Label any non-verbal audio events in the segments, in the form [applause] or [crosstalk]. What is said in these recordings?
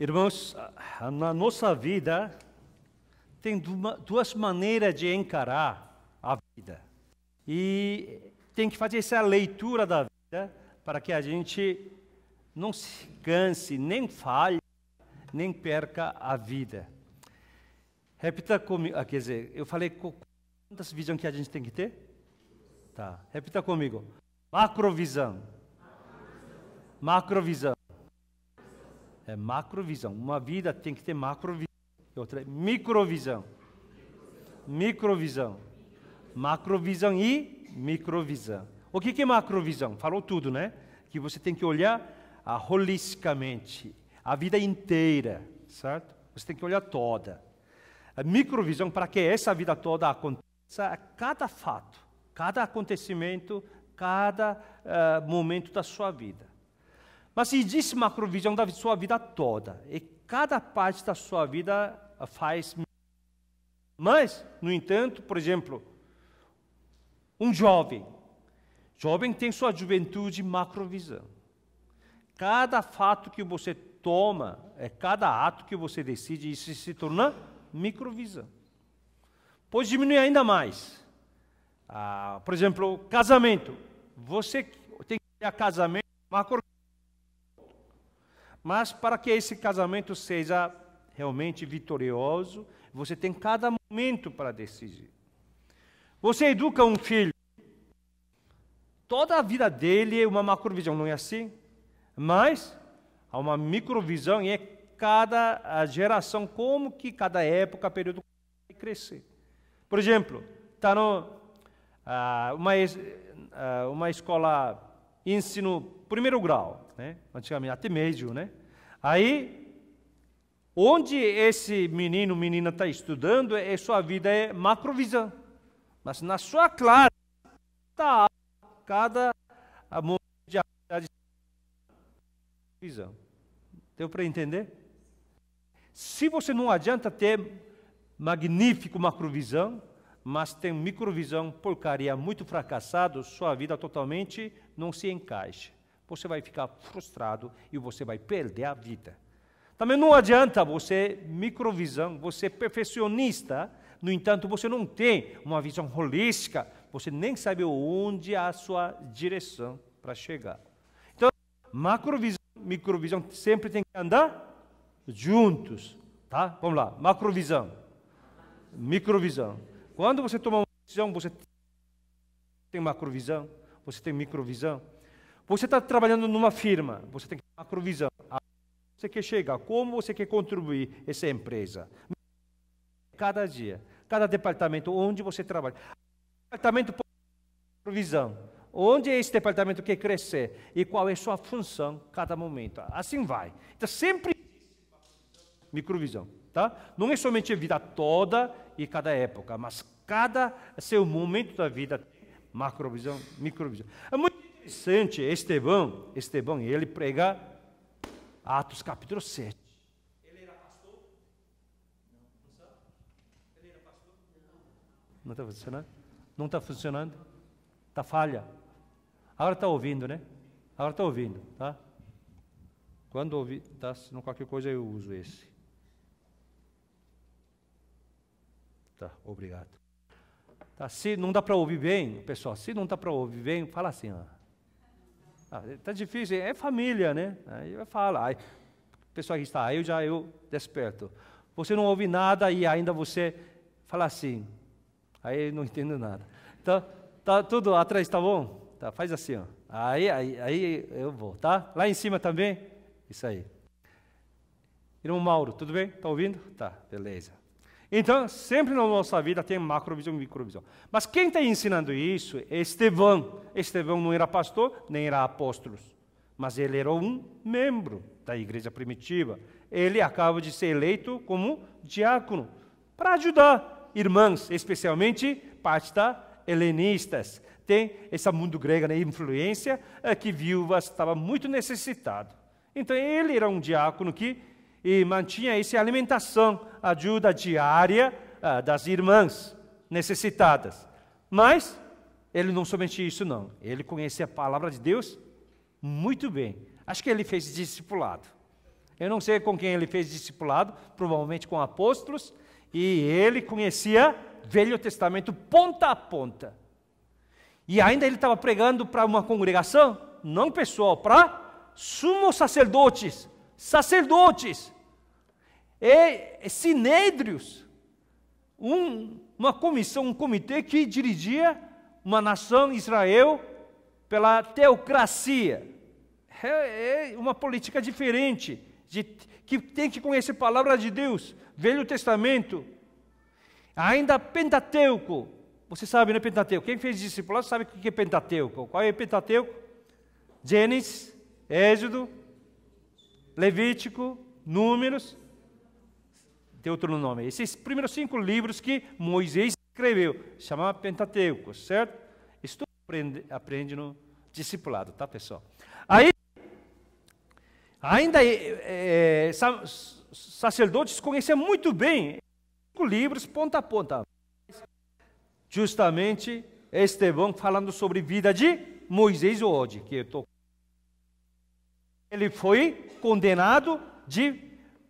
Irmãos, na nossa vida, tem duas maneiras de encarar a vida. E tem que fazer essa leitura da vida para que a gente não se canse, nem falhe, nem perca a vida. Repita comigo, ah, quer dizer, eu falei quantas visões que a gente tem que ter? Tá, repita comigo. Macrovisão. Macrovisão. É macrovisão. Uma vida tem que ter macrovisão. Outra é microvisão. Microvisão. Macrovisão e microvisão. O que é macrovisão? Falou tudo, né? Que você tem que olhar ah, holisticamente, a vida inteira, certo? Você tem que olhar toda. A microvisão para que essa vida toda aconteça é cada fato, cada acontecimento, cada uh, momento da sua vida. Mas existe macrovisão da sua vida toda. E cada parte da sua vida faz. Mas, no entanto, por exemplo, um jovem. Jovem tem sua juventude macrovisão. Cada fato que você toma, é cada ato que você decide, isso se torna microvisão. Pode diminuir ainda mais. Ah, por exemplo, casamento. Você tem que ter casamento, macro mas para que esse casamento seja realmente vitorioso, você tem cada momento para decidir. Você educa um filho. Toda a vida dele é uma macrovisão, não é assim? Mas há uma microvisão e é cada geração, como que cada época, período vai crescer. Por exemplo, está numa ah, uma, ah, uma escola ensino primeiro grau, né? antigamente até médio, né? Aí, onde esse menino, menina está estudando, é, é sua vida é macrovisão. Mas na sua classe, está cada momento de atividade visão. Deu para entender? Se você não adianta ter magnífico macrovisão, mas tem microvisão porcaria muito fracassado, sua vida totalmente não se encaixe, você vai ficar frustrado e você vai perder a vida. Também não adianta você microvisão, você é perfeccionista, no entanto, você não tem uma visão holística, você nem sabe onde é a sua direção para chegar. Então, macrovisão microvisão sempre tem que andar juntos, tá? Vamos lá, macrovisão, microvisão. Quando você toma uma decisão, você tem macrovisão você tem microvisão. Você está trabalhando numa firma, você tem macrovisão. Ah, você quer chegar, como você quer contribuir essa empresa? Cada dia, cada departamento onde você trabalha. Departamento provisão. Onde é esse departamento quer crescer e qual é sua função cada momento. Assim vai. Então sempre microvisão, tá? Não é somente a vida toda e cada época, mas cada seu momento da vida macrovisão, microvisão. É muito interessante Estevão, Estevão, ele prega Atos capítulo 7. Ele era pastor? Não, não Ele era pastor? Não está funcionando? Não está funcionando? Está falha. Agora está ouvindo, né? Agora está ouvindo, tá? Quando ouvir, tá, se não qualquer coisa eu uso esse. Tá, obrigado. Tá? Se não dá para ouvir bem, pessoal, se não dá para ouvir bem, fala assim, ó. Ah, tá difícil, é família, né? Aí falar aí, pessoal que está, aí eu já eu desperto. Você não ouve nada e ainda você fala assim. Aí não [laughs] entendo nada. Então, tá tudo atrás, tá bom? Tá, faz assim, ó. Aí, aí, aí eu vou, tá? Lá em cima também? Isso aí. Irmão Mauro, tudo bem? Tá ouvindo? Tá, beleza. Então, sempre na nossa vida tem macrovisão e microvisão. Mas quem está ensinando isso é Estevão. Estevão não era pastor, nem era apóstolo, mas ele era um membro da igreja primitiva. Ele acaba de ser eleito como diácono para ajudar irmãs, especialmente parte da helenistas. Tem esse mundo grego, né, influência, eh, que viúvas estava muito necessitado. Então, ele era um diácono que e mantinha essa alimentação, ajuda diária ah, das irmãs necessitadas. Mas ele não somente isso não, ele conhecia a palavra de Deus muito bem. Acho que ele fez discipulado. Eu não sei com quem ele fez discipulado, provavelmente com apóstolos, e ele conhecia Velho Testamento ponta a ponta. E ainda ele estava pregando para uma congregação, não pessoal, para sumos sacerdotes, sacerdotes, e sinédrios, um, uma comissão, um comitê que dirigia uma nação, Israel, pela teocracia. É, é uma política diferente, de, que tem que conhecer a palavra de Deus, Velho Testamento, ainda Pentateuco. Você sabe, né, Pentateuco? Quem fez discipulado sabe o que é Pentateuco. Qual é Pentateuco? Gênesis, Êxodo, Levítico, Números, tem outro nome. Esses primeiros cinco livros que Moisés escreveu, chamava Pentateuco, certo? Isso aprende, aprende no discipulado, tá, pessoal? Aí, ainda é, sacerdotes conheciam muito bem cinco livros, ponta a ponta. Justamente Estevão falando sobre vida de Moisés e Ode, que eu estou ele foi condenado de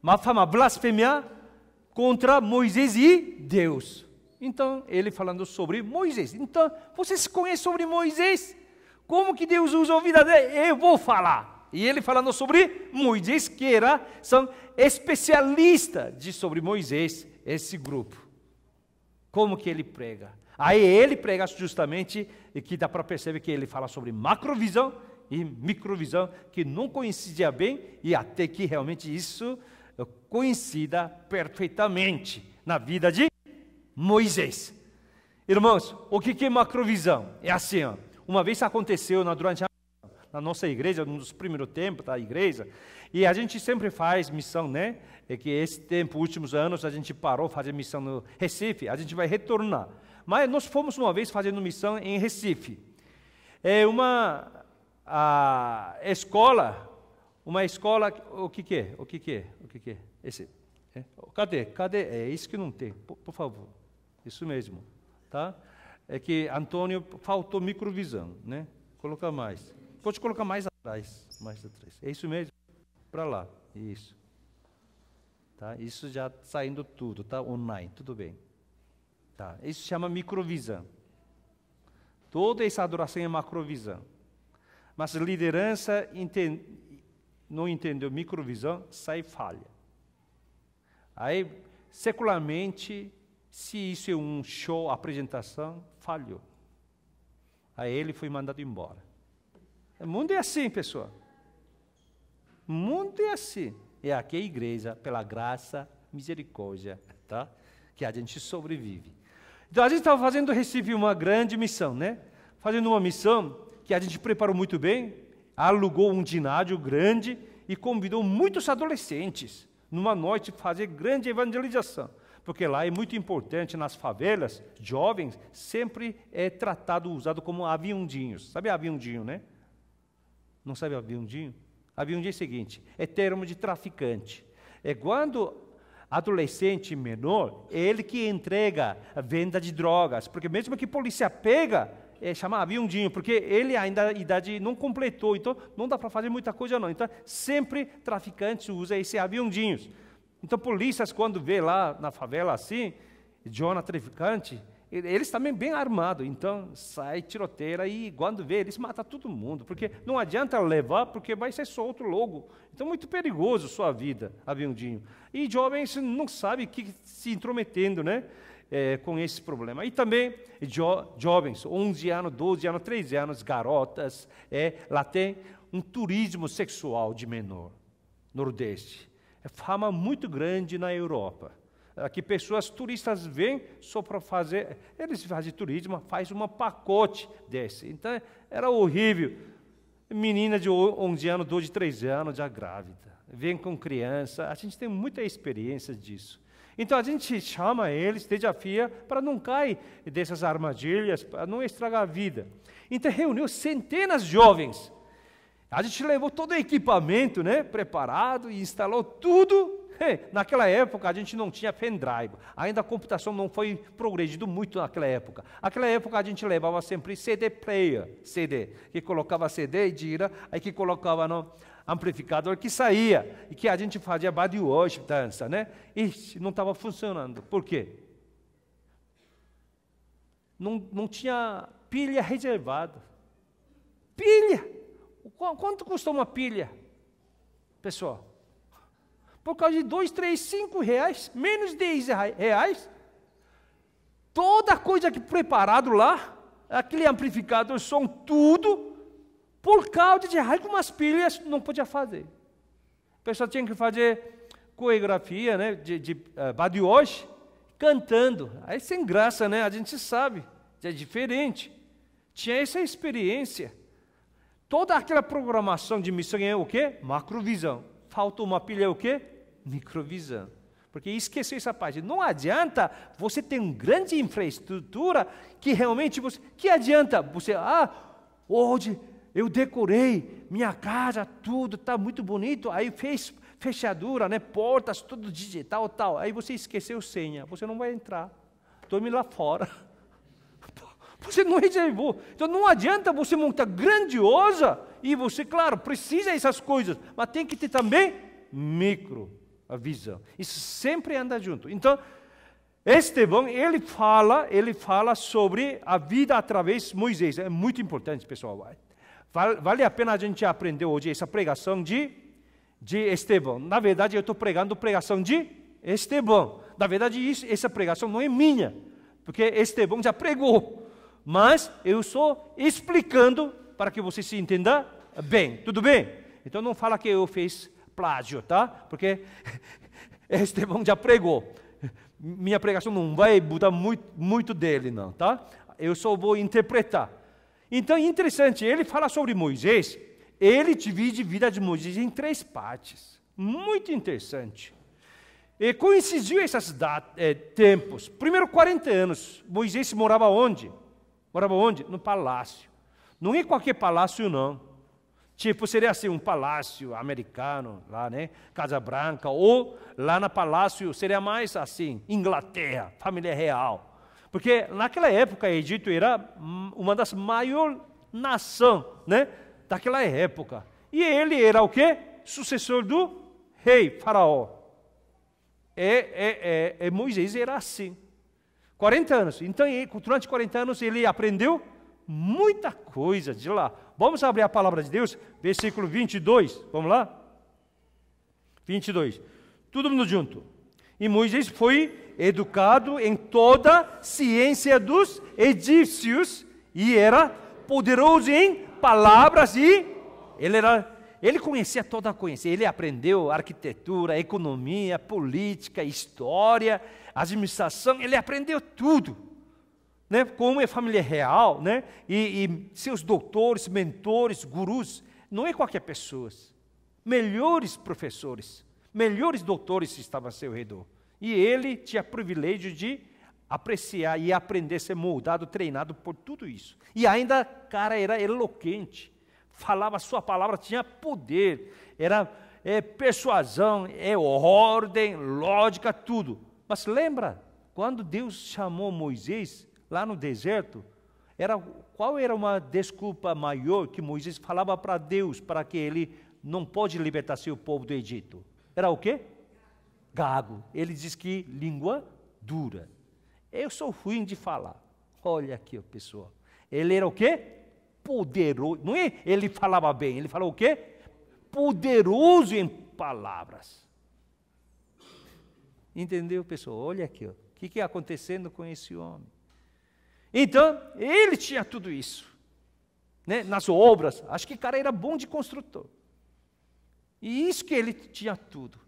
má fama, blasfêmia contra Moisés e Deus. Então, ele falando sobre Moisés. Então, você se conhece sobre Moisés? Como que Deus usou a vida dele? Eu vou falar. E ele falando sobre Moisés, que era, são especialista de sobre Moisés, esse grupo. Como que ele prega? Aí ele prega justamente, e que dá para perceber que ele fala sobre macrovisão, e microvisão que não coincidia bem e até que realmente isso eh, coincida perfeitamente na vida de Moisés. Irmãos, o que é macrovisão? É assim, ó, uma vez aconteceu na, durante a, na nossa igreja, num dos primeiros tempos da igreja, e a gente sempre faz missão, né? É que esse tempo, últimos anos, a gente parou fazer missão no Recife, a gente vai retornar. Mas nós fomos uma vez fazendo missão em Recife. É uma a escola, uma escola, o que que é? O que que é? O que que é? Esse, é? Cadê? Cadê? É isso que não tem, por, por favor. Isso mesmo, tá? É que Antônio faltou microvisão, né? Colocar mais. Pode colocar mais atrás, mais atrás. É isso mesmo? Para lá, isso. Tá? Isso já saindo tudo, tá? Online, tudo bem. Tá? Isso chama microvisão. Toda essa adoração é macrovisão. Mas liderança entende, não entendeu microvisão, sai falha. Aí, secularmente, se isso é um show, apresentação, falhou. Aí ele foi mandado embora. O mundo é assim, pessoal. O mundo é assim. É aqui a igreja, pela graça, misericórdia, tá? que a gente sobrevive. Então a gente estava fazendo, recebi uma grande missão, né? Fazendo uma missão que a gente preparou muito bem, alugou um ginádio grande e convidou muitos adolescentes numa noite fazer grande evangelização. Porque lá é muito importante nas favelas, jovens sempre é tratado, usado como aviãozinhos. Sabe aviãozinho, né? Não sabe aviãozinho? Aviãozinho é o seguinte, é termo de traficante. É quando adolescente menor, é ele que entrega a venda de drogas, porque mesmo que a polícia pega, é, chamar aviãozinho porque ele ainda a idade não completou, então não dá para fazer muita coisa não. Então sempre traficantes usam esses aviãozinhos Então polícias quando vê lá na favela assim, Jonah traficante, eles também bem armados, então sai tiroteira e quando vê eles matam todo mundo, porque não adianta levar porque vai ser solto logo. Então muito perigoso sua vida, aviãozinho E jovens não sabem que se intrometendo, né? é, com esse problema. E também jo, jovens, 11 anos, 12 anos, 13 anos, garotas, é, lá tem um turismo sexual de menor, nordeste. É fama muito grande na Europa. Aqui é, pessoas, turistas vêm só para fazer, eles fazem turismo, faz um pacote desse. Então, era horrível. Menina de 11 anos, 12, 13 anos, já grávida. Vem com criança. A gente tem muita experiência disso. Então a gente chama eles, desafia, para não cair dessas armadilhas, para não estragar a vida. Então reuniu centenas de jovens. A gente levou todo o equipamento né, preparado e instalou tudo. [laughs] Naquela época a gente não tinha pendrive, ainda a computação não foi progredido muito naquela época. Naquela época a gente levava sempre CD player, CD, que colocava CD e gira, aí que colocava no, amplificador que saía e que a gente fazia body worship, dança, né? Ixi, não estava funcionando. Por quê? Não, não tinha pilha reservada. Pilha! Quanto custou uma pilha? Pessoal, por causa de dois, três, cinco reais, menos dez reais, toda coisa que preparado lá, aquele amplificador, som, tudo, por causa de algumas pilhas, não podia fazer. A pessoa tinha que fazer coreografia né, de, de uh, cantando. Aí sem graça, né? A gente sabe, é diferente. Tinha essa experiência. Toda aquela programação de missão é o quê? Macrovisão. Faltou uma pilha é o quê? Microvisão. Porque esqueceu essa parte. Não adianta você ter uma grande infraestrutura que realmente você. Que adianta você, ah, hoje eu decorei minha casa, tudo está muito bonito. Aí fez fechadura, né, portas, tudo digital, tal. Aí você esqueceu senha, você não vai entrar. Dorme lá fora. [laughs] Você não reservou. Então não adianta você montar grandiosa e você, claro, precisa dessas coisas, mas tem que ter também micro a visão. Isso sempre anda junto. Então, Estevão, ele fala, ele fala sobre a vida através de Moisés. É muito importante, pessoal. Vale a pena a gente aprender hoje essa pregação de, de Estevão. Na verdade, eu estou pregando pregação de Estevão. Na verdade, isso, essa pregação não é minha, porque Estevão já pregou. Mas eu estou explicando para que você se entenda bem. Tudo bem? Então não fala que eu fiz plágio, tá? Porque [laughs] Estevão já pregou. Minha pregação não vai mudar muito, muito dele, não, tá? Eu só vou interpretar. Então é interessante, ele fala sobre Moisés, ele divide a vida de Moisés em três partes. Muito interessante. E coincidiu esses é, eh, tempos. Primeiro 40 anos, Moisés morava onde? Morava onde? No palácio. Não é qualquer palácio, não. Tipo, seria assim, um palácio americano, lá, né? Casa Branca, ou lá na palácio, seria mais assim, Inglaterra, família real. Porque naquela época, Egito era uma das maiores nações né, daquela época. E ele era o quê? Sucessor do rei Faraó. É, é, é, é Moisés era assim. 40 anos. Então, durante 40 anos, ele aprendeu muita coisa de lá. Vamos abrir a palavra de Deus, versículo 22. Vamos lá? 22. Todo mundo junto. E Moisés foi educado em toda ciência dos egípcios e era poderoso em palavras e ele era ele conhecia toda a conhecer, ele aprendeu arquitetura, economia, política, história, administração, ele aprendeu tudo. Né? Como é família real, né? E, e seus doutores, mentores, gurus, não é qualquer pessoa. Melhores professores, melhores doutores estavam ao seu redor. E Ele tinha privilégio de apreciar e aprender, ser moldado, treinado por tudo isso. E ainda, cara, era eloquente. Falava, sua palavra tinha poder, era é, persuasão, é ordem, lógica, tudo. Mas lembra, quando Deus chamou Moisés lá no deserto, era, qual era uma desculpa maior que Moisés falava para Deus para que ele não pode libertar seu povo do Egito? Era o quê? gago. Ele diz que língua dura. Eu sou ruim de falar. Olha aqui, pessoal. Ele era o quê? Poderoso. Não é? Ele falava bem. Ele falou o quê? Poderoso em palavras. Entendeu, pessoal? Olha aqui, o que está acontecendo com esse homem. Então, ele tinha tudo isso. Né? Nas obras, acho que o cara era bom de construtor. E isso que ele tinha tudo.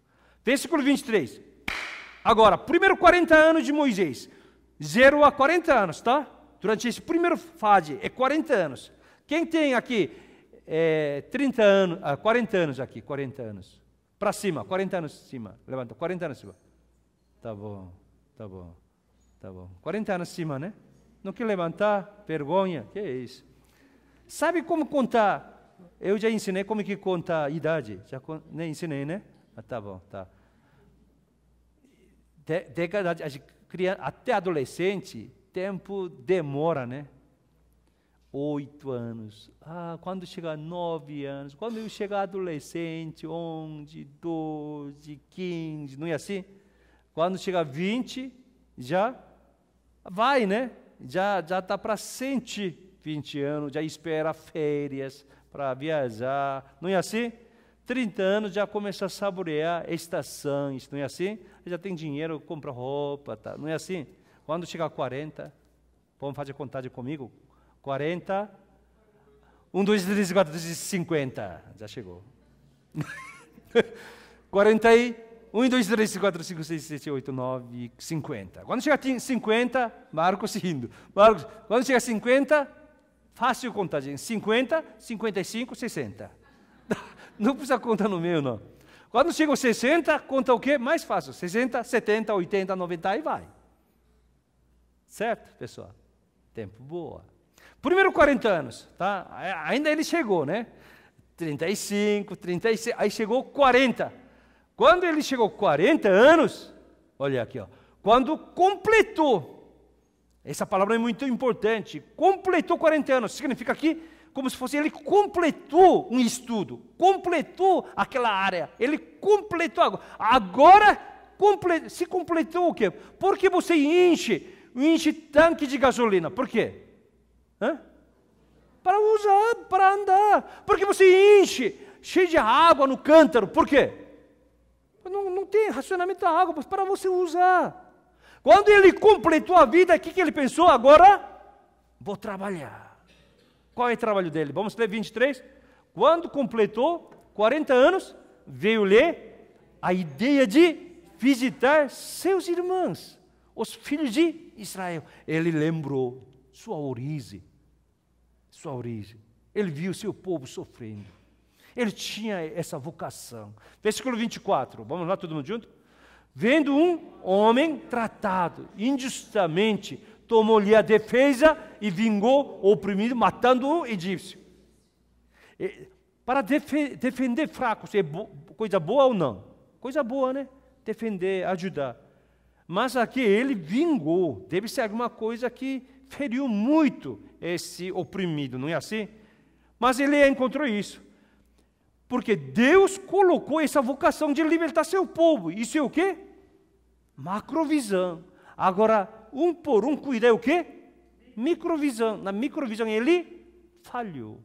Versículo 23. Agora, primeiro 40 anos de Moisés, 0 a 40 anos, tá? Durante esse primeiro fase, é 40 anos. Quem tem aqui é, 30 anos, 40 ah, anos aqui, 40 anos. Para cima, 40 anos cima. Levanta, 40 anos cima. Tá bom, tá bom, tá bom. 40 anos cima, né? Não quer levantar? Vergonha, que é isso? Sabe como contar? Eu já ensinei como que conta a idade. Já con... nem ensinei, né? Ah, tá bom, tá. Degradante. até adolescente, tempo demora, né? Oito anos. Ah, quando chegar nove anos, quando eu chegar adolescente, onze, doze, quinze, não é assim? Quando chegar vinte, já vai, né? Já já tá para cento vinte anos, já espera férias para viajar, não é assim? 30 anos já começa a saborear estações, não é assim? Já tem dinheiro, compra roupa, tá? não é assim? Quando chegar a 40, vamos fazer contagem comigo? 40, 1, 2, 3, 4, 5, 50, já chegou. 40 [laughs] e 1, 2, 3, 4, 5, 6, 7, 8, 9, 50. Quando chegar a 50, Marcos rindo. Marcos, quando chegar a 50, fácil contagem. 50, 55, 60. Não precisa contar no meio, não. Quando chegam 60, conta o quê? Mais fácil. 60, 70, 80, 90 e vai. Certo, pessoal? Tempo boa. Primeiro 40 anos, tá? Ainda ele chegou, né? 35, 36, aí chegou 40. Quando ele chegou 40 anos, olha aqui, ó. Quando completou, essa palavra é muito importante, completou 40 anos, significa que como se fosse ele completou um estudo, completou aquela área, ele completou Agora comple se completou o quê? Por que você enche, enche tanque de gasolina? Por quê? Hã? Para usar, para andar. Por que você enche cheio de água no cântaro? Por quê? Não, não tem racionamento da água para você usar. Quando ele completou a vida, o que, que ele pensou agora? Vou trabalhar. Qual é o trabalho dele? Vamos ler 23. Quando completou 40 anos, veio ler a ideia de visitar seus irmãos, os filhos de Israel. Ele lembrou sua origem. Sua origem. Ele viu seu povo sofrendo. Ele tinha essa vocação. Versículo 24. Vamos lá, todo mundo junto? Vendo um homem tratado injustamente tomou-lhe a defesa e vingou o oprimido, matando o egípcio. E, para defender fracos é bo, coisa boa ou não? Coisa boa, né? Defender, ajudar. Mas aqui ele vingou, deve ser alguma coisa que feriu muito esse oprimido, não é assim? Mas ele encontrou isso. Porque Deus colocou essa vocação de libertar seu povo. Isso é o quê? Macrovisão. Agora, um por um cuidei o quê? Microvisão. Na microvisão ele falhou.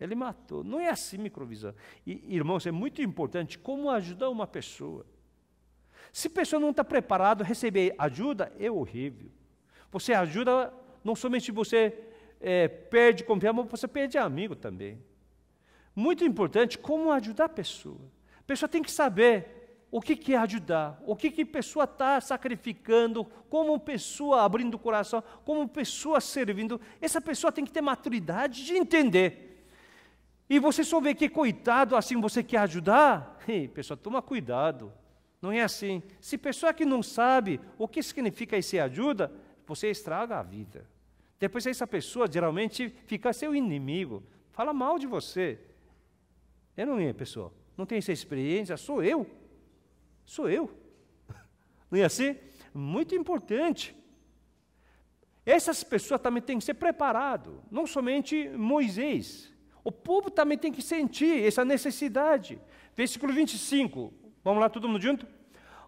Ele matou. Não é assim microvisão. E, irmãos, é muito importante como ajudar uma pessoa. Se a pessoa não está preparada a receber ajuda, é horrível. Você ajuda, não somente você é, perde confiança, mas você perde amigo também. Muito importante como ajudar a pessoa. A pessoa tem que saber o que, que é ajudar, o que, que pessoa está sacrificando, como pessoa abrindo o coração, como pessoa servindo. Essa pessoa tem que ter maturidade de entender. E você só vê que, coitado, assim você quer ajudar? [laughs] Ei, pessoa, toma cuidado. Não é assim. Se pessoa que não sabe o que significa esse ajuda, você estraga a vida. Depois essa pessoa geralmente fica seu inimigo, fala mal de você. Eu não é, pessoal. Não tem essa experiência, sou eu Sou eu. [laughs] Não é assim? Muito importante. Essas pessoas também têm que ser preparadas, não somente Moisés. O povo também tem que sentir essa necessidade. Versículo 25. Vamos lá, todo mundo junto?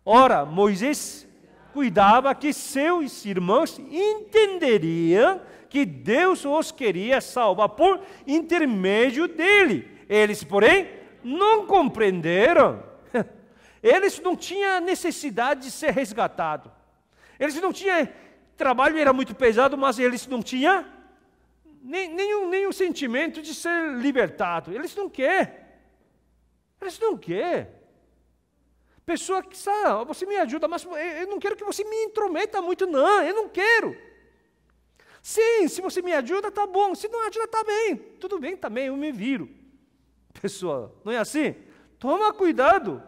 Ora, Moisés cuidava que seus irmãos entenderiam que Deus os queria salvar por intermédio dele. Eles, porém, não compreenderam. Eles não tinham necessidade de ser resgatado. Eles não tinham. Trabalho era muito pesado, mas eles não tinham nem, nenhum, nenhum sentimento de ser libertado. Eles não querem. Eles não querem. Pessoa que sabe, ah, você me ajuda, mas eu não quero que você me intrometa muito, não. Eu não quero. Sim, se você me ajuda, tá bom. Se não ajuda, tá bem. Tudo bem também, tá eu me viro. pessoa. não é assim? Toma cuidado.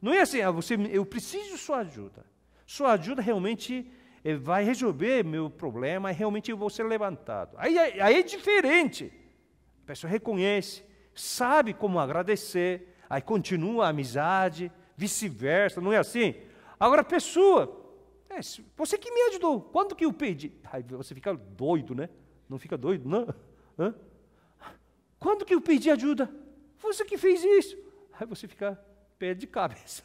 Não é assim, ah, você, eu preciso de sua ajuda. Sua ajuda realmente eh, vai resolver meu problema, realmente eu vou ser levantado. Aí, aí é diferente. A pessoa reconhece, sabe como agradecer, aí continua a amizade, vice-versa, não é assim? Agora a pessoa, é, você que me ajudou, quando que eu pedi? Aí você fica doido, né? Não fica doido, não? Hã? Quando que eu pedi ajuda? Você que fez isso. Aí você fica perde de cabeça.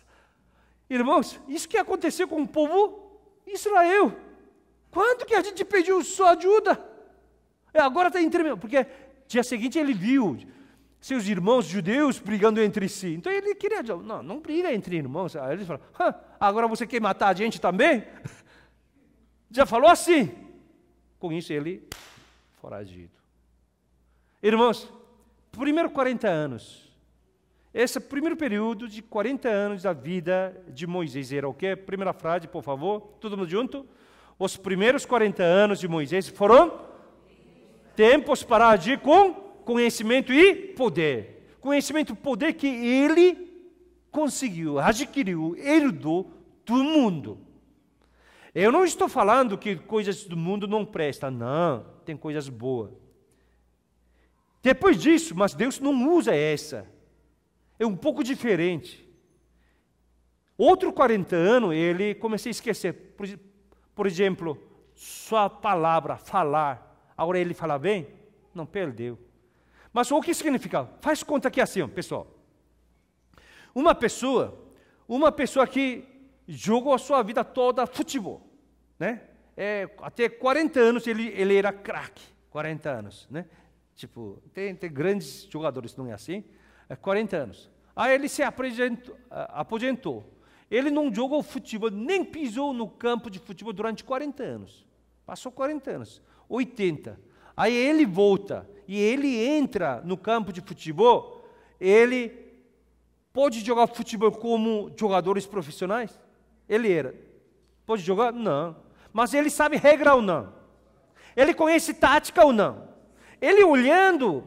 Irmãos, isso que aconteceu com o povo Israel. Quanto que a gente pediu sua ajuda? É, agora está tremendo, porque dia seguinte ele viu seus irmãos judeus brigando entre si. Então ele queria, não, não briga entre irmãos. Aí ele fala, agora você quer matar a gente também? [laughs] Já falou assim. Com isso ele foragido. Irmãos, primeiro 40 anos, esse é primeiro período de 40 anos da vida de Moisés era o quê? Primeira frase, por favor, todo mundo junto? Os primeiros 40 anos de Moisés foram tempos para agir com conhecimento e poder. Conhecimento e poder que ele conseguiu, adquiriu, herdou do mundo. Eu não estou falando que coisas do mundo não prestam, não, tem coisas boas. Depois disso, mas Deus não usa essa é um pouco diferente. Outro 40 anos, ele comecei a esquecer. Por, por exemplo, sua palavra, falar. Agora ele fala bem? Não perdeu. Mas o que significa? Faz conta aqui é assim, pessoal. Uma pessoa, uma pessoa que jogou a sua vida toda futebol, né? É, até 40 anos ele, ele era craque, 40 anos, né? Tipo, tem, tem grandes jogadores, não é assim? É 40 anos. Aí ah, ele se ah, aposentou. Ele não jogou futebol, nem pisou no campo de futebol durante 40 anos. Passou 40 anos, 80. Aí ele volta e ele entra no campo de futebol. Ele pode jogar futebol como jogadores profissionais? Ele era. Pode jogar? Não. Mas ele sabe regra ou não? Ele conhece tática ou não? Ele olhando,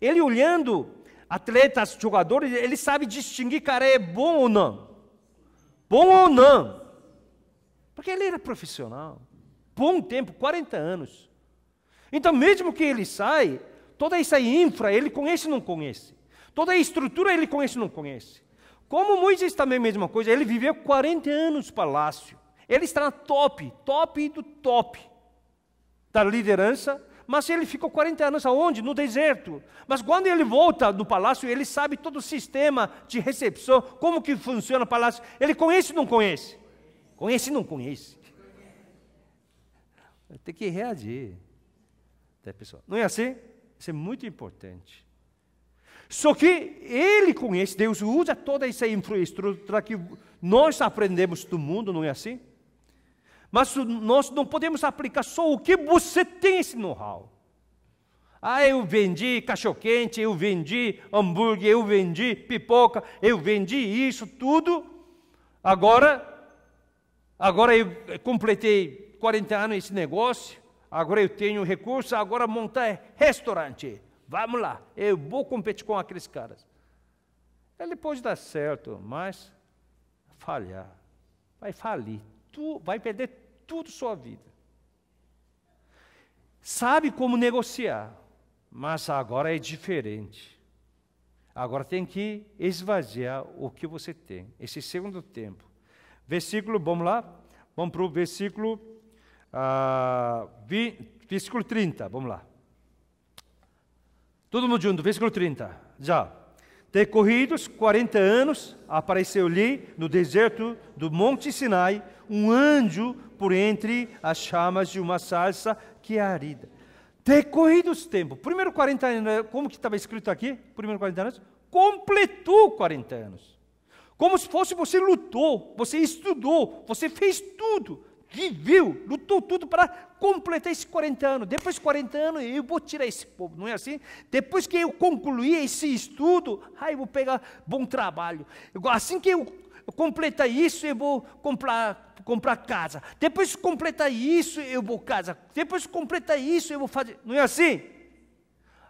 ele olhando atletas, jogadores, ele sabe distinguir cara é bom ou não. Bom ou não. Porque ele era profissional. Bom tempo, 40 anos. Então, mesmo que ele sai, toda essa infra ele conhece ou não conhece. Toda a estrutura ele conhece ou não conhece. Como Moisés também a mesma coisa, ele viveu 40 anos no palácio. Ele está na top, top do top da liderança mas ele ficou 40 anos aonde? No deserto. Mas quando ele volta do palácio, ele sabe todo o sistema de recepção, como que funciona o palácio. Ele conhece ou não conhece? Conhece ou não conhece? Tem que reagir. pessoal? Não é assim? Isso é muito importante. Só que ele conhece, Deus usa toda essa infraestrutura que nós aprendemos do mundo, não é assim? Mas nós não podemos aplicar só o que você tem esse know-how. Ah, eu vendi cachorro-quente, eu vendi hambúrguer, eu vendi pipoca, eu vendi isso tudo. Agora, agora eu completei 40 anos esse negócio, agora eu tenho recurso, agora montar restaurante. Vamos lá, eu vou competir com aqueles caras. Ele pode dar certo, mas falhar. Vai falir. Tu vai perder tudo sua vida. Sabe como negociar, mas agora é diferente. Agora tem que esvaziar o que você tem. Esse segundo tempo. Versículo, vamos lá? Vamos para o versículo, ah, vi, versículo 30. Vamos lá. Todo mundo junto, versículo 30. Já. Decorridos 40 anos, apareceu-lhe no deserto do Monte Sinai um anjo por entre as chamas de uma salsa que é Decorrido Decorridos tempos, primeiro 40 anos, né? como que estava escrito aqui? Primeiro 40 anos, completou 40 anos. Como se fosse você lutou, você estudou, você fez tudo, viveu, lutou tudo para completar esses 40 anos. Depois de 40 anos, eu vou tirar esse povo, não é assim? Depois que eu concluir esse estudo, aí eu vou pegar bom trabalho. Assim que eu completar isso, eu vou comprar comprar casa. Depois completar isso, eu vou casa. Depois completar isso, eu vou fazer. Não é assim?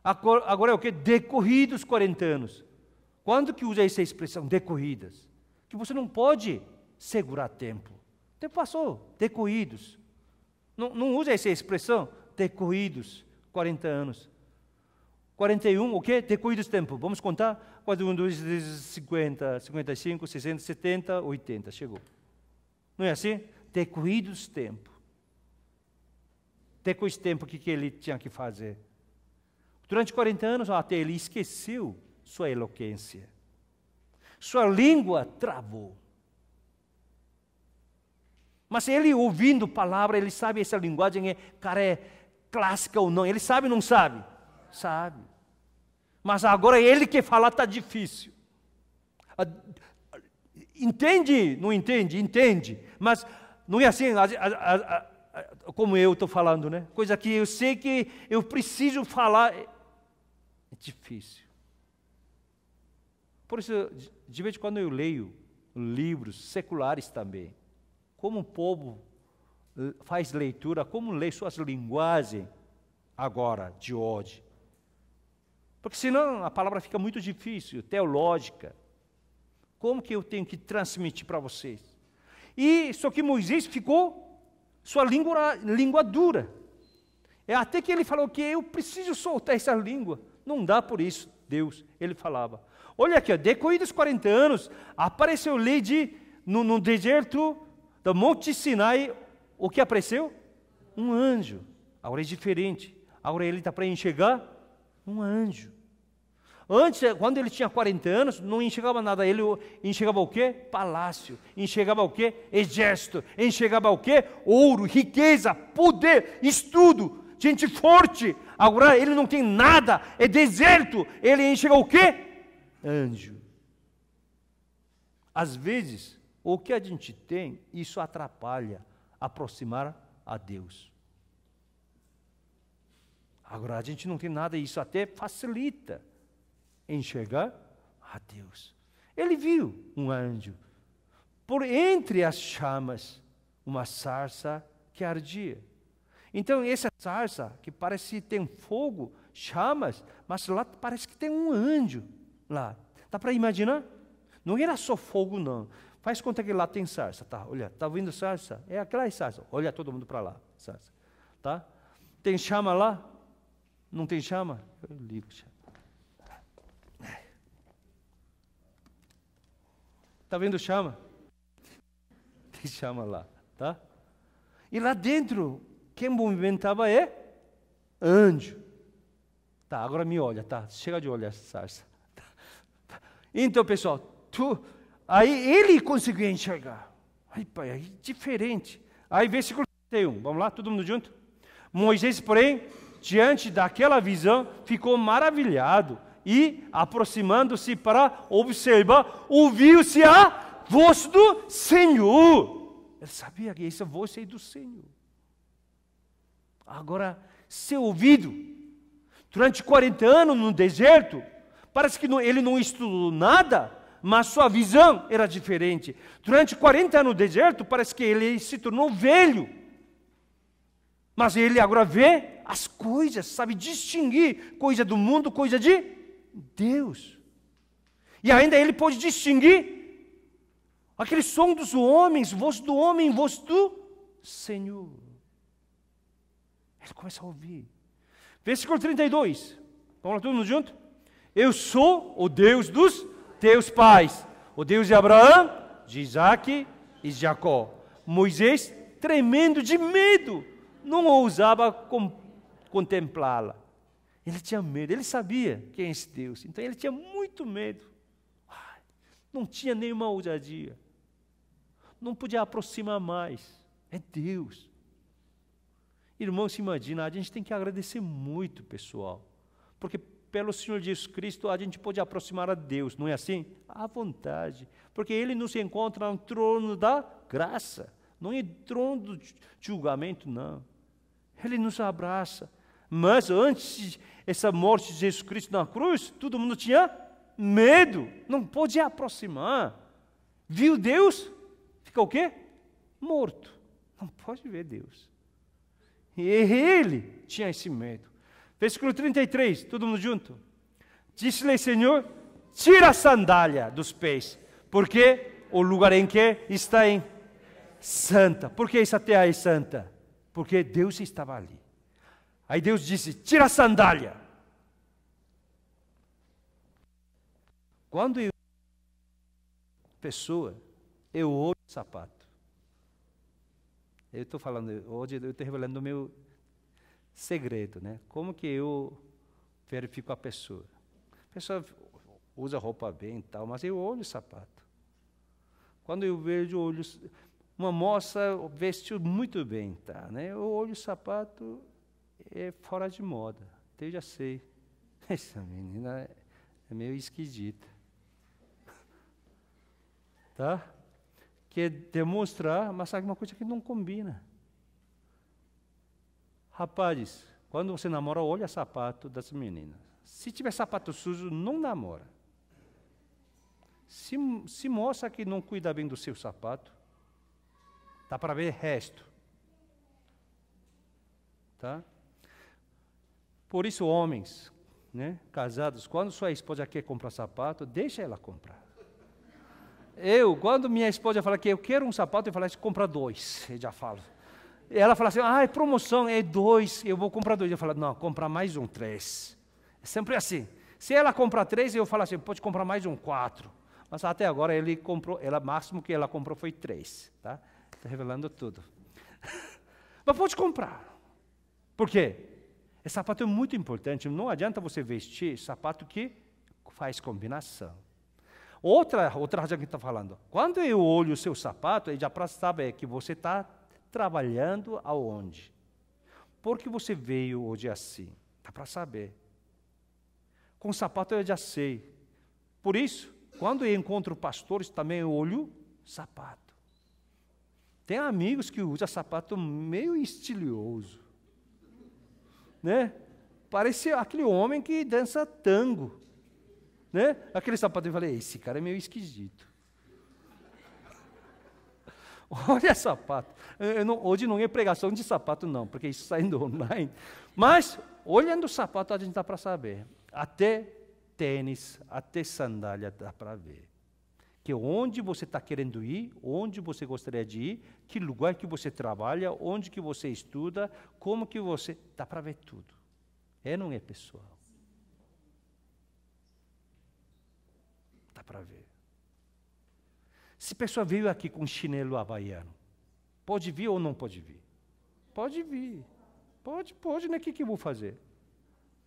Agora é o que? Decorridos 40 anos. Quando que usa essa expressão, decorridas? Que você não pode segurar tempo. O tempo passou, decorridos. Não, não usa essa expressão, decorridos 40 anos. 41, o quê? Decorridos tempo. Vamos contar? 41, 2, 50, 55, 60, 70, 80. Chegou. Não é assim? Decorrido os tempos. Decorrido os tempos, o que, que ele tinha que fazer? Durante 40 anos, até ele esqueceu sua eloquência. Sua língua travou. Mas ele ouvindo palavra, ele sabe essa linguagem é, cara, é clássica ou não. Ele sabe ou não sabe? Sabe. Mas agora ele que falar está difícil. Entende? Não entende? Entende. Mas não é assim, a, a, a, como eu estou falando, né? Coisa que eu sei que eu preciso falar. É, é difícil. Por isso, de vez em quando eu leio livros seculares também. Como o povo eh, faz leitura, como lê suas linguagens agora, de hoje. Porque senão a palavra fica muito difícil, teológica. Como que eu tenho que transmitir para vocês? E só que Moisés ficou sua língua, língua dura. É até que ele falou que eu preciso soltar essa língua. Não dá por isso, Deus. Ele falava. Olha aqui, decorridos 40 anos, apareceu lei de, no, no deserto do Monte Sinai. O que apareceu? Um anjo. Agora é diferente. Agora ele está para enxergar um anjo. Antes, quando ele tinha 40 anos, não enxergava nada. Ele enxergava o quê? Palácio. Enxergava o quê? Exército. Enxergava o quê? Ouro, riqueza, poder, estudo, gente forte. Agora ele não tem nada, é deserto. Ele enxerga o quê? Anjo. Às vezes, o que a gente tem, isso atrapalha aproximar a Deus. Agora, a gente não tem nada e isso até facilita enxergar a Deus. Ele viu um anjo por entre as chamas, uma sarça que ardia. Então, essa sarça, que parece ter tem fogo, chamas, mas lá parece que tem um anjo lá. Dá para imaginar? Não era só fogo, não. Faz conta que lá tem sarça, tá? Olha, tá vendo sarça? É aquela sarça. Olha todo mundo para lá, sarça. Tá? Tem chama lá? Não tem chama? Eu ligo chama. Está vendo chama? Tem chama lá, tá? E lá dentro, quem movimentava é anjo. Tá, agora me olha, tá? Chega de olhar essa sarça. Tá, tá. Então, pessoal, tu, aí ele conseguiu enxergar. Ai, pai, é diferente. Aí, versículo 31, vamos lá, todo mundo junto? Moisés, porém, diante daquela visão, ficou maravilhado e, aproximando-se para observar, ouviu-se a voz do Senhor. Ele sabia que essa voz é do Senhor. Agora, seu ouvido, durante 40 anos no deserto, parece que não, ele não estudou nada, mas sua visão era diferente. Durante 40 anos no deserto, parece que ele se tornou velho. Mas ele agora vê as coisas, sabe distinguir coisa do mundo, coisa de Deus. E ainda ele pôde distinguir aquele som dos homens, voz do homem, voz do Senhor. Ele começa a ouvir. Versículo 32. Vamos lá, todo mundo junto? Eu sou o Deus dos teus pais, o Deus de Abraão, de Isaac e de Jacó. Moisés, tremendo de medo, não ousava contemplá-la. Ele tinha medo, ele sabia quem é esse Deus. Então ele tinha muito medo. Não tinha nenhuma ousadia. Não podia aproximar mais. É Deus. Irmão, se imagina, a gente tem que agradecer muito, pessoal. Porque pelo Senhor Jesus Cristo a gente pode aproximar a Deus, não é assim? À vontade. Porque Ele nos encontra no trono da graça. Não é trono do julgamento, não. Ele nos abraça mas antes dessa morte de Jesus Cristo na cruz, todo mundo tinha medo, não podia aproximar. Viu Deus? Fica o quê? Morto. Não pode ver Deus. E ele tinha esse medo. Versículo 33, todo mundo junto. Disse-lhe, Senhor, tira a sandália dos pés, porque o lugar em que está em santa. Por que essa terra é santa? Porque Deus estava ali. Aí Deus disse: tira a sandália. Quando eu pessoa, eu olho o sapato. Eu estou falando, hoje eu estou revelando o meu segredo, né? Como que eu verifico a pessoa? A pessoa usa roupa bem e tal, mas eu olho o sapato. Quando eu vejo olho, uma moça vestiu muito bem, tá, né? Eu olho o sapato, é fora de moda. Então eu já sei. [laughs] Essa menina é, é meio esquisita. [laughs] Tá? Quer demonstrar, mas sabe uma coisa que não combina. Rapazes, quando você namora, olha sapato das meninas. Se tiver sapato sujo, não namora. Se, se mostra que não cuida bem do seu sapato, dá para ver resto. Tá? Por isso, homens, né, casados, quando sua esposa quer comprar sapato, deixa ela comprar. Eu, quando minha esposa fala que eu quero um sapato, eu falo assim, compra dois, eu já falo. Ela fala assim, ah, é promoção, é dois, eu vou comprar dois. Eu falo, não, comprar mais um, três. É sempre assim. Se ela comprar três, eu falo assim, pode comprar mais um, quatro. Mas até agora ele comprou, ela máximo que ela comprou foi três, tá? tá revelando tudo. [laughs] Mas pode comprar. Por quê? Esse é sapato é muito importante. Não adianta você vestir sapato que faz combinação. Outra, outra razão que está falando. Quando eu olho o seu sapato, já para saber que você está trabalhando aonde. Por que você veio hoje assim? Dá para saber. Com sapato eu já sei. Por isso, quando eu encontro pastores, também eu olho sapato. Tem amigos que usam sapato meio estilioso né? Parecia aquele homem que dança tango, né? Aquele sapato eu falei, esse cara é meio esquisito. [laughs] Olha sapato. Não, hoje não é pregação de sapato, não, porque isso está indo online. Mas, olhando o sapato, a gente dá para saber. Até tênis, até sandália dá para ver que onde você está querendo ir, onde você gostaria de ir, que lugar que você trabalha, onde que você estuda, como que você... Dá para ver tudo. É, não é, pessoal? Dá para ver. Se a pessoa veio aqui com chinelo havaiano, pode vir ou não pode vir? Pode vir. Pode, pode, né? O que, que eu vou fazer?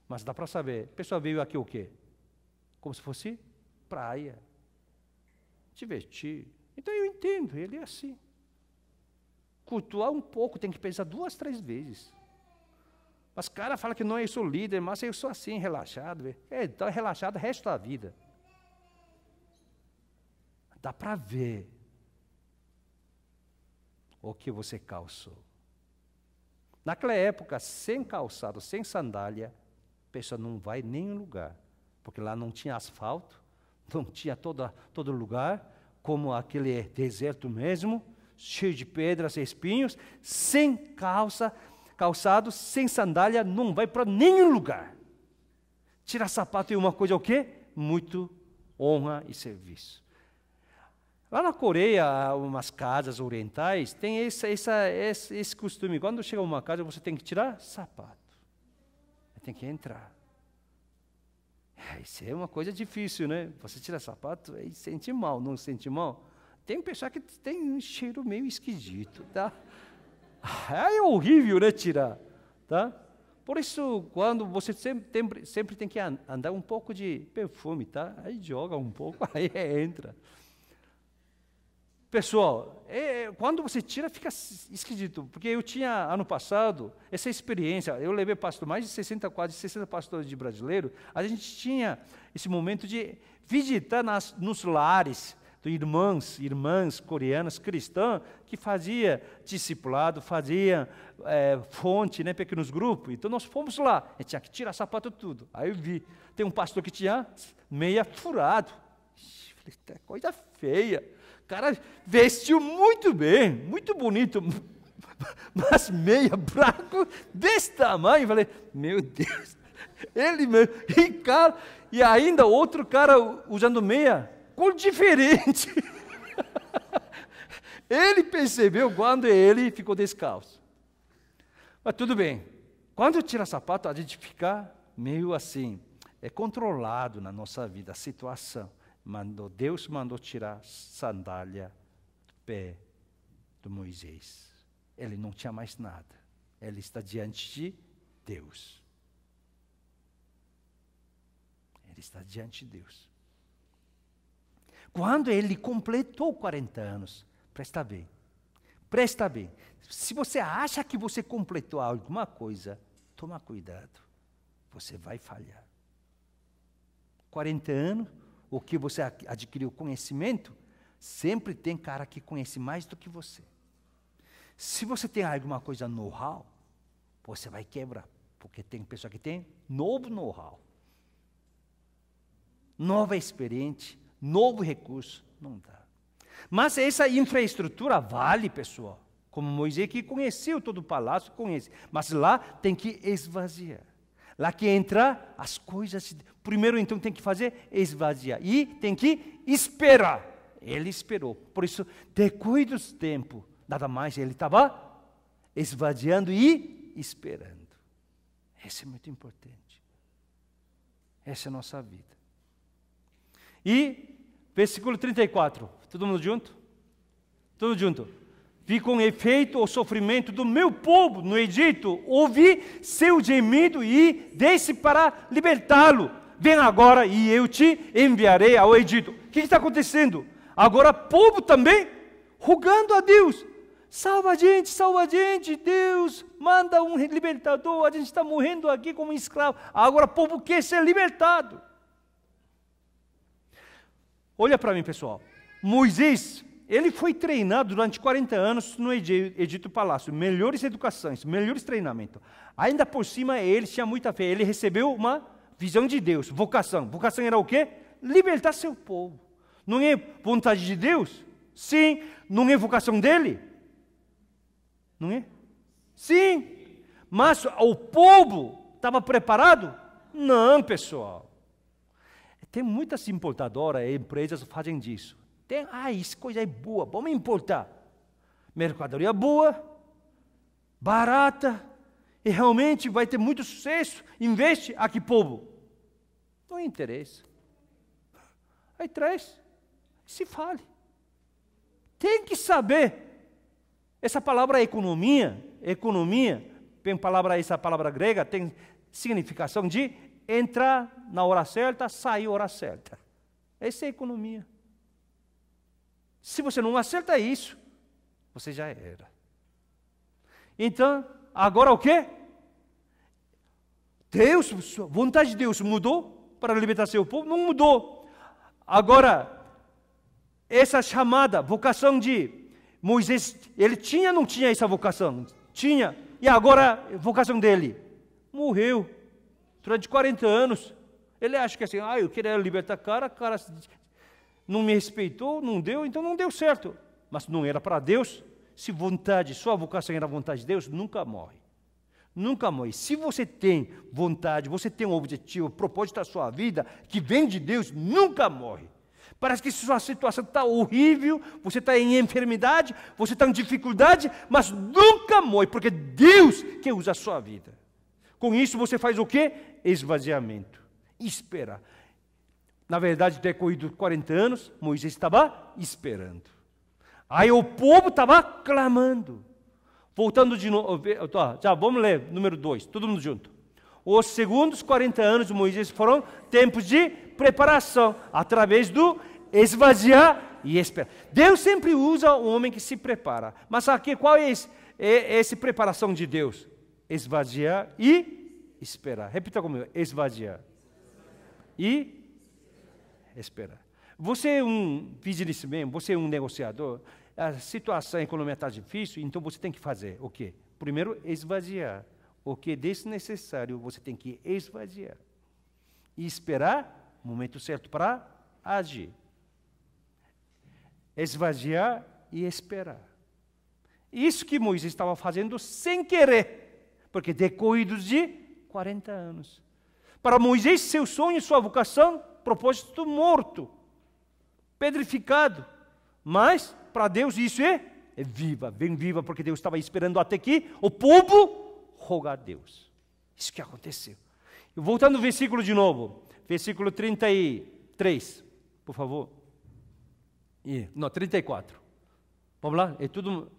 Mas dá para saber. A pessoa veio aqui o quê? Como se fosse praia divertir. Então eu entendo, ele é assim. Cultuar um pouco, tem que pensar duas, três vezes. Mas cara fala que não, é sou líder, mas eu sou assim, relaxado. É, então relaxado o resto da vida. Dá para ver o que você calçou. Naquela época, sem calçado, sem sandália, a pessoa não vai em nenhum lugar, porque lá não tinha asfalto, tinha toda, todo lugar, como aquele deserto mesmo, cheio de pedras e espinhos, sem calça, calçado, sem sandália, não vai para nenhum lugar. Tirar sapato é uma coisa é o quê? Muito honra e serviço. Lá na Coreia, umas casas orientais tem esse esse, esse costume. Quando chega uma casa, você tem que tirar sapato. Tem que entrar. É, isso é uma coisa difícil, né? Você tira sapato e sente mal, não sente mal? Tem pessoa que tem um cheiro meio esquisito, tá? Ah, é horrível, né, tirar, tá? Por isso, quando você sempre, sempre, sempre tem que andar um pouco de perfume, tá? Aí joga um pouco, [laughs] aí entra. Pessoal, é, é, quando você tira, fica esquisito. Porque eu tinha, ano passado, essa experiência. Eu levei pastor, mais de 60, quase 60 pastores de brasileiro. A gente tinha esse momento de visitar nas, nos lares de irmãs, irmãs coreanas cristãs que fazia discipulado, fazia é, fonte, né, pequenos grupos. Então nós fomos lá, tinha que tirar sapato tudo. Aí eu vi, tem um pastor que tinha meia furado. Tá, coisa feia cara vestiu muito bem, muito bonito, [laughs] mas meia branco desse tamanho. falei, meu Deus, ele mesmo. E, cara, e ainda outro cara usando meia, cor diferente. [laughs] ele percebeu quando ele ficou descalço. Mas tudo bem. Quando tira sapato, a gente fica meio assim, é controlado na nossa vida, a situação mandou, Deus mandou tirar sandália, do pé do Moisés. Ele não tinha mais nada. Ele está diante de Deus. Ele está diante de Deus. Quando ele completou 40 anos, presta bem, presta bem. Se você acha que você completou alguma coisa, toma cuidado, você vai falhar. 40 anos, ou que você adquiriu conhecimento, sempre tem cara que conhece mais do que você. Se você tem alguma coisa know-how, você vai quebrar, porque tem pessoa que tem novo know-how, nova experiência, novo recurso, não dá. Mas essa infraestrutura vale, pessoal. Como Moisés que conheceu todo o palácio, conhece. Mas lá tem que esvaziar. Lá que entra as coisas. Primeiro, então, tem que fazer esvaziar. E tem que esperar. Ele esperou. Por isso, depois do tempo, nada mais, ele estava esvaziando e esperando. Isso é muito importante. Essa é a nossa vida. E, versículo 34. Todo mundo junto? Tudo junto. Vi com efeito o sofrimento do meu povo no Egito, ouvi seu gemido e desce para libertá-lo. Vem agora e eu te enviarei ao Egito. O que está acontecendo? Agora, povo também rogando a Deus: salva a gente, salva a gente, Deus, manda um libertador, a gente está morrendo aqui como escravo. Agora, povo quer ser libertado. Olha para mim, pessoal. Moisés ele foi treinado durante 40 anos no Egito Palácio, melhores educações, melhores treinamentos. Ainda por cima, ele tinha muita fé, ele recebeu uma visão de Deus, vocação. Vocação era o quê? Libertar seu povo. Não é vontade de Deus? Sim. Não é vocação dele? Não é? Sim. Mas o povo estava preparado? Não, pessoal. Tem muitas importadoras e empresas que fazem disso. Tem, ah, isso coisa é boa, vamos importar. Mercadoria boa, barata, e realmente vai ter muito sucesso. Investe aqui, povo. Não interessa. Aí traz, se fale. Tem que saber. Essa palavra economia, economia, tem palavra, essa palavra grega tem significação de entrar na hora certa, sair na hora certa. Essa é economia. Se você não acerta isso, você já era. Então, agora o quê? Deus, vontade de Deus mudou para libertar seu povo? Não mudou. Agora, essa chamada, vocação de Moisés, ele tinha ou não tinha essa vocação? Tinha. E agora, vocação dele? Morreu. Durante 40 anos. Ele acha que assim, ah, eu queria libertar cara, cara não me respeitou, não deu, então não deu certo. Mas não era para Deus. Se vontade, sua vocação era a vontade de Deus, nunca morre. Nunca morre. Se você tem vontade, você tem um objetivo, um propósito da sua vida, que vem de Deus, nunca morre. Parece que sua situação está horrível, você está em enfermidade, você está em dificuldade, mas nunca morre, porque Deus que usa a sua vida. Com isso você faz o quê? Esvaziamento. Esperar na verdade, decorrido 40 anos, Moisés estava esperando. Aí o povo estava clamando. Voltando de novo, já vamos ler número 2, todo mundo junto. Os segundos 40 anos de Moisés foram tempos de preparação, através do esvaziar e esperar. Deus sempre usa o homem que se prepara. Mas aqui, qual é, esse, é, é essa preparação de Deus? Esvaziar e esperar. Repita comigo: esvaziar e esperar. Você é um businessman, você é um negociador, a situação econômica está difícil, então você tem que fazer o quê? Primeiro, esvaziar. O que é desnecessário, você tem que esvaziar. E esperar o momento certo para agir. Esvaziar e esperar. Isso que Moisés estava fazendo sem querer, porque decorridos de 40 anos. Para Moisés, seu sonho, e sua vocação propósito morto, pedrificado. Mas para Deus isso é, é viva, bem viva, porque Deus estava esperando até que o povo rogar a Deus. Isso que aconteceu. Voltando ao versículo de novo, versículo 33, por favor. E, não, 34. Vamos lá? É tudo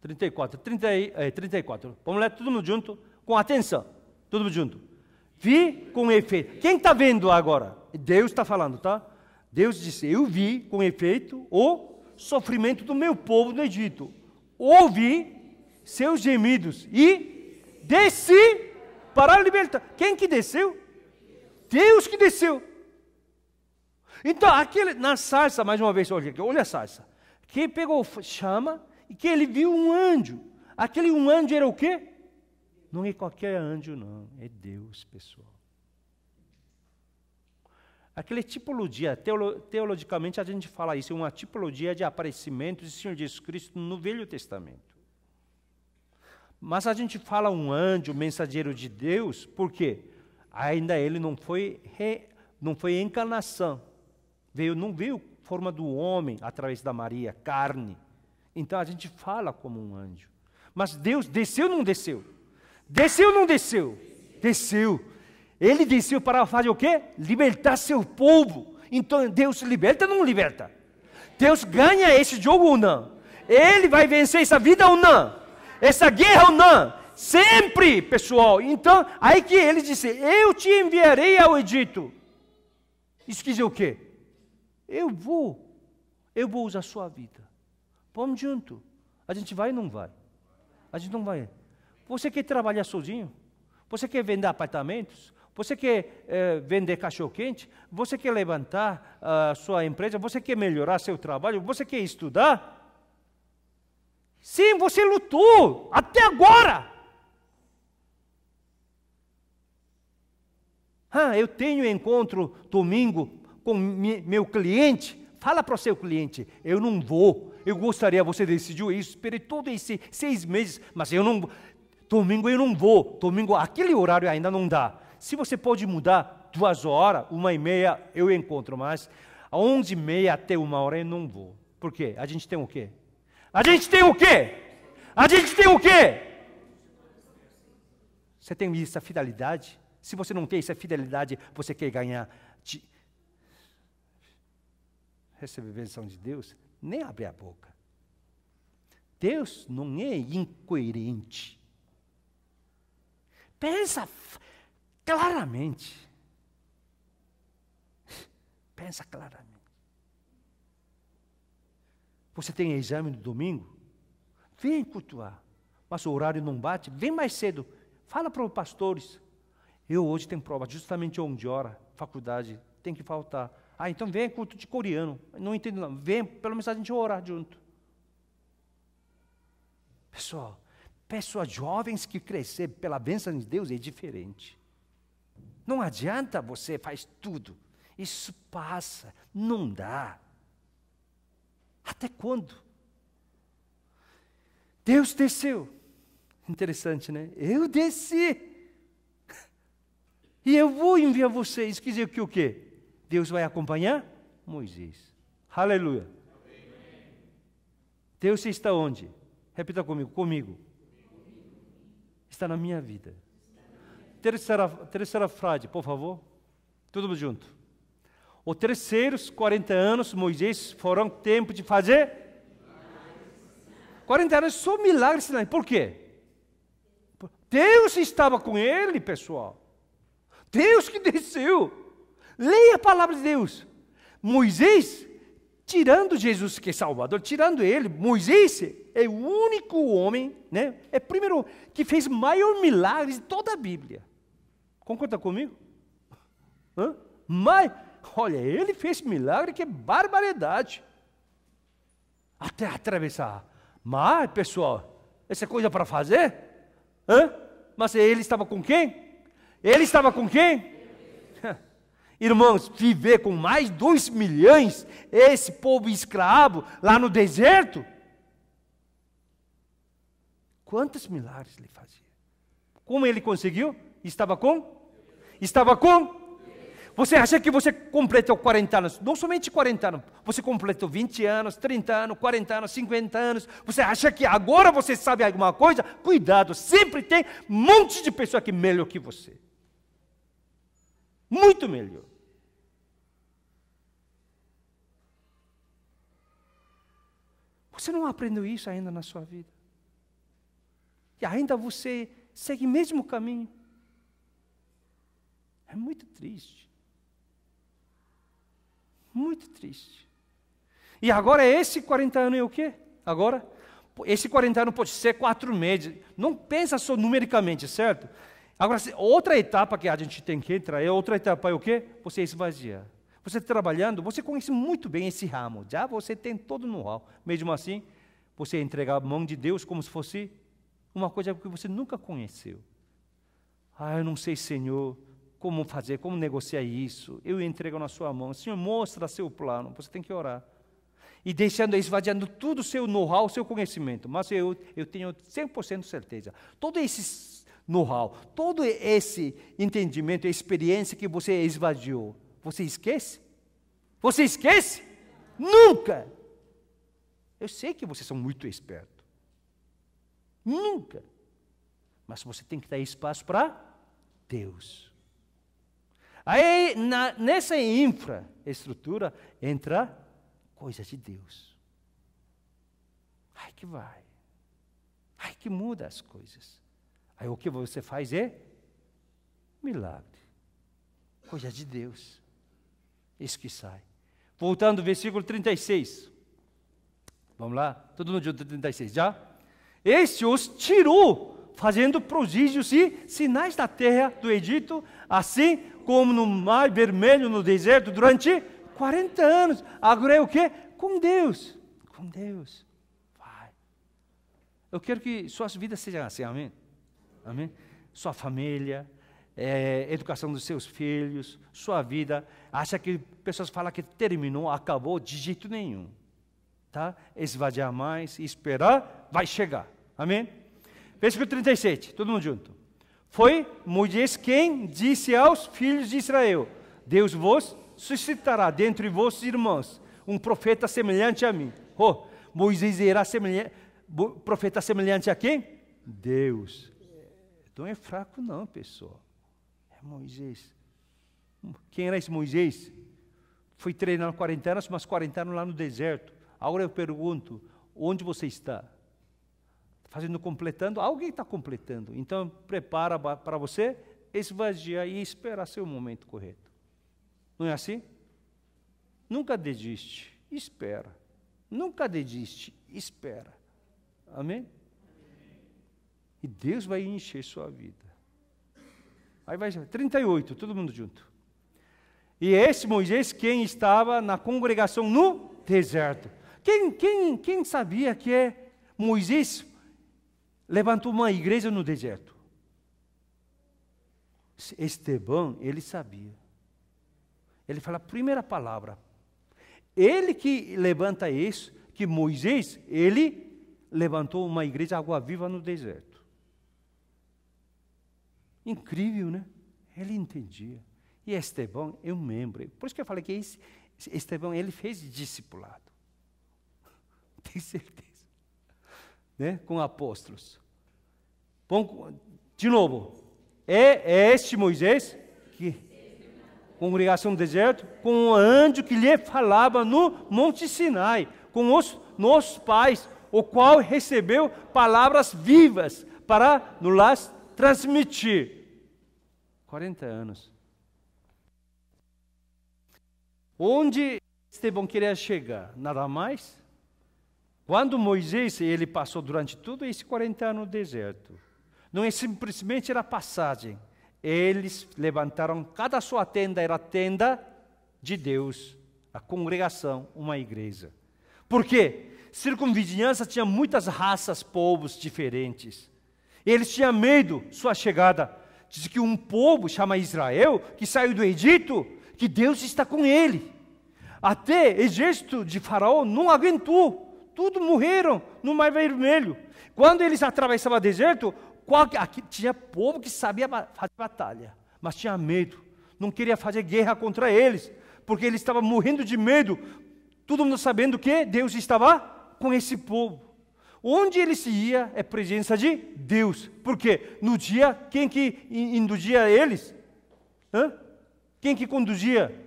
34, 30, é, 34. Vamos ler tudo junto, com atenção. Tudo junto. Vi com efeito. Quem está vendo agora? Deus está falando, tá? Deus disse: Eu vi com efeito o sofrimento do meu povo no Egito. Ouvi seus gemidos e desci para libertar. Quem que desceu? Deus que desceu. Então, aquele, na salsa, mais uma vez, olha, olha a salsa. Quem pegou chama e que ele viu um anjo. Aquele um anjo era o quê? Não é qualquer anjo, não. É Deus, pessoal. Aquele tipologia, teolo, teologicamente a gente fala isso, é uma tipologia de aparecimento do Senhor Jesus Cristo no Velho Testamento. Mas a gente fala um anjo, mensageiro de Deus, porque ainda ele não foi, re, não foi encarnação. Veio, não veio forma do homem através da Maria, carne. Então a gente fala como um anjo. Mas Deus desceu ou não desceu? Desceu ou não desceu? Desceu. Ele desceu para fazer o quê? Libertar seu povo. Então Deus liberta ou não liberta? Deus ganha esse jogo ou não? Ele vai vencer essa vida ou não? Essa guerra ou não? Sempre, pessoal. Então, aí que ele disse: Eu te enviarei ao Egito. Isso quer dizer o quê? Eu vou. Eu vou usar a sua vida. Vamos junto. A gente vai ou não vai? A gente não vai. Você quer trabalhar sozinho? Você quer vender apartamentos? Você quer eh, vender cachorro-quente? Você quer levantar a uh, sua empresa? Você quer melhorar seu trabalho? Você quer estudar? Sim, você lutou até agora. Ah, eu tenho encontro domingo com mi, meu cliente. Fala para o seu cliente, eu não vou. Eu gostaria, você decidiu isso, esperei todos esses seis meses, mas eu não domingo eu não vou, domingo aquele horário ainda não dá. Se você pode mudar duas horas, uma e meia, eu encontro, mas onze e meia até uma hora eu não vou. Por quê? A gente tem o quê? A gente tem o quê? A gente tem o quê? Você tem essa fidelidade? Se você não tem essa fidelidade, você quer ganhar de... receber a benção de Deus? Nem abre a boca. Deus não é incoerente. Pensa claramente. Pensa claramente. Você tem exame no domingo? Vem cultuar. Mas o horário não bate? Vem mais cedo. Fala para os pastores. Eu hoje tenho prova, justamente onde hora. faculdade, tem que faltar. Ah, então vem culto de coreano. Não entendo não. Vem, pelo menos a gente orar junto. Pessoal, Pessoas jovens que crescer pela bênção de Deus é diferente. Não adianta você faz tudo. Isso passa, não dá. Até quando? Deus desceu. Interessante, né? Eu desci. E eu vou enviar vocês. Quer dizer que o quê? Deus vai acompanhar Moisés. Aleluia. Deus está onde? Repita comigo, comigo está na minha vida. Terceira, terceira frase, por favor. Tudo junto. Os terceiros 40 anos, Moisés, foram tempo de fazer? 40 anos são milagres. Né? Por quê? Deus estava com ele, pessoal. Deus que desceu. Leia a palavra de Deus. Moisés, tirando Jesus, que é Salvador, tirando ele, Moisés é o único homem, né? É o primeiro que fez maior milagre de toda a Bíblia. Concorda comigo? Hã? Mas, olha, ele fez milagre que é barbaridade. Até atravessar mar, pessoal, essa coisa é para fazer? Hã? Mas ele estava com quem? Ele estava com quem? [laughs] Irmãos, viver com mais dois milhões, esse povo escravo lá no deserto, Quantos milagres ele fazia? Como ele conseguiu? Estava com? Estava com? Você acha que você completou 40 anos? Não somente 40 anos, você completou 20 anos, 30 anos, 40 anos, 50 anos. Você acha que agora você sabe alguma coisa? Cuidado, sempre tem um monte de pessoa que é melhor que você. Muito melhor. Você não aprendeu isso ainda na sua vida? e ainda você segue o mesmo caminho. É muito triste. Muito triste. E agora é esse 40 anos é o quê? Agora? Esse 40 anos pode ser quatro meses. Não pensa só numericamente, certo? Agora, outra etapa que a gente tem que entrar é outra etapa é o quê? Você esvaziar. Você trabalhando, você conhece muito bem esse ramo. Já você tem todo o know-how. Mesmo assim, você entrega a mão de Deus como se fosse uma coisa que você nunca conheceu. Ah, eu não sei, Senhor, como fazer, como negociar isso. Eu entrego na sua mão. Senhor, mostra seu plano. Você tem que orar. E deixando, esvaziando tudo o seu know-how, o seu conhecimento. Mas eu, eu tenho 100% certeza. Todo esse know-how, todo esse entendimento, experiência que você esvaziou, você esquece? Você esquece? Nunca! Eu sei que vocês são muito espertos. Nunca. Mas você tem que dar espaço para Deus. Aí, na, nessa infraestrutura, entra coisa de Deus. Ai que vai. Ai que muda as coisas. Aí o que você faz é milagre. coisa de Deus. Isso que sai. Voltando ao versículo 36. Vamos lá? Todo mundo de 36, já? Este os tirou, fazendo prodígios e sinais na terra do Egito, assim como no mar vermelho no deserto durante 40 anos. Agora é o quê? Com Deus. Com Deus. Pai. Eu quero que suas vidas sejam assim, amém? Amém? Sua família, é, educação dos seus filhos, sua vida. Acha que pessoas falam que terminou, acabou de jeito nenhum. Tá? Esvaziar mais, esperar vai chegar. Amém? Versículo 37, todo mundo junto. Foi Moisés quem disse aos filhos de Israel: Deus vos suscitará dentre vossos irmãos um profeta semelhante a mim. Oh, Moisés era semelhante, profeta semelhante a quem? Deus. Então é fraco não, pessoal. É Moisés. Quem era esse Moisés? Fui treinar 40 anos, mas 40 anos lá no deserto. Agora eu pergunto, onde você está? fazendo, completando. Alguém está completando. Então, prepara para você esvaziar e esperar seu momento correto. Não é assim? Nunca desiste, espera. Nunca desiste, espera. Amém? E Deus vai encher sua vida. Aí vai 38, todo mundo junto. E esse Moisés, quem estava na congregação no deserto. Quem, quem, quem sabia que é Moisés levantou uma igreja no deserto. Estevão, ele sabia. Ele fala a primeira palavra. Ele que levanta isso, que Moisés, ele levantou uma igreja água-viva no deserto. Incrível, né? Ele entendia. E Estevão é um membro. Por isso que eu falei que esse, Estevão, ele fez discipulado. [laughs] Tem certeza né, com apóstolos. Bom, de novo, é, é este Moisés que congregação do deserto, com o um anjo que lhe falava no Monte Sinai, com os nossos pais, o qual recebeu palavras vivas para nos transmitir. 40 anos. Onde Estevão queria chegar? Nada mais? Quando Moisés ele passou durante todo esse 40 anos no deserto, não é simplesmente era passagem. Eles levantaram cada sua tenda era tenda de Deus, a congregação, uma igreja. Por quê? Circunvizinhança tinha muitas raças, povos diferentes. Eles tinham medo sua chegada. Diz que um povo chama Israel que saiu do Egito, que Deus está com ele. Até exército de Faraó não aguentou tudo morreram no Mar Vermelho. Quando eles atravessavam o deserto, aqui, tinha povo que sabia fazer batalha, mas tinha medo. Não queria fazer guerra contra eles, porque eles estavam morrendo de medo. Todo mundo sabendo que Deus estava com esse povo. Onde eles iam é presença de Deus. Porque no dia, quem que induzia eles? Hã? Quem que conduzia?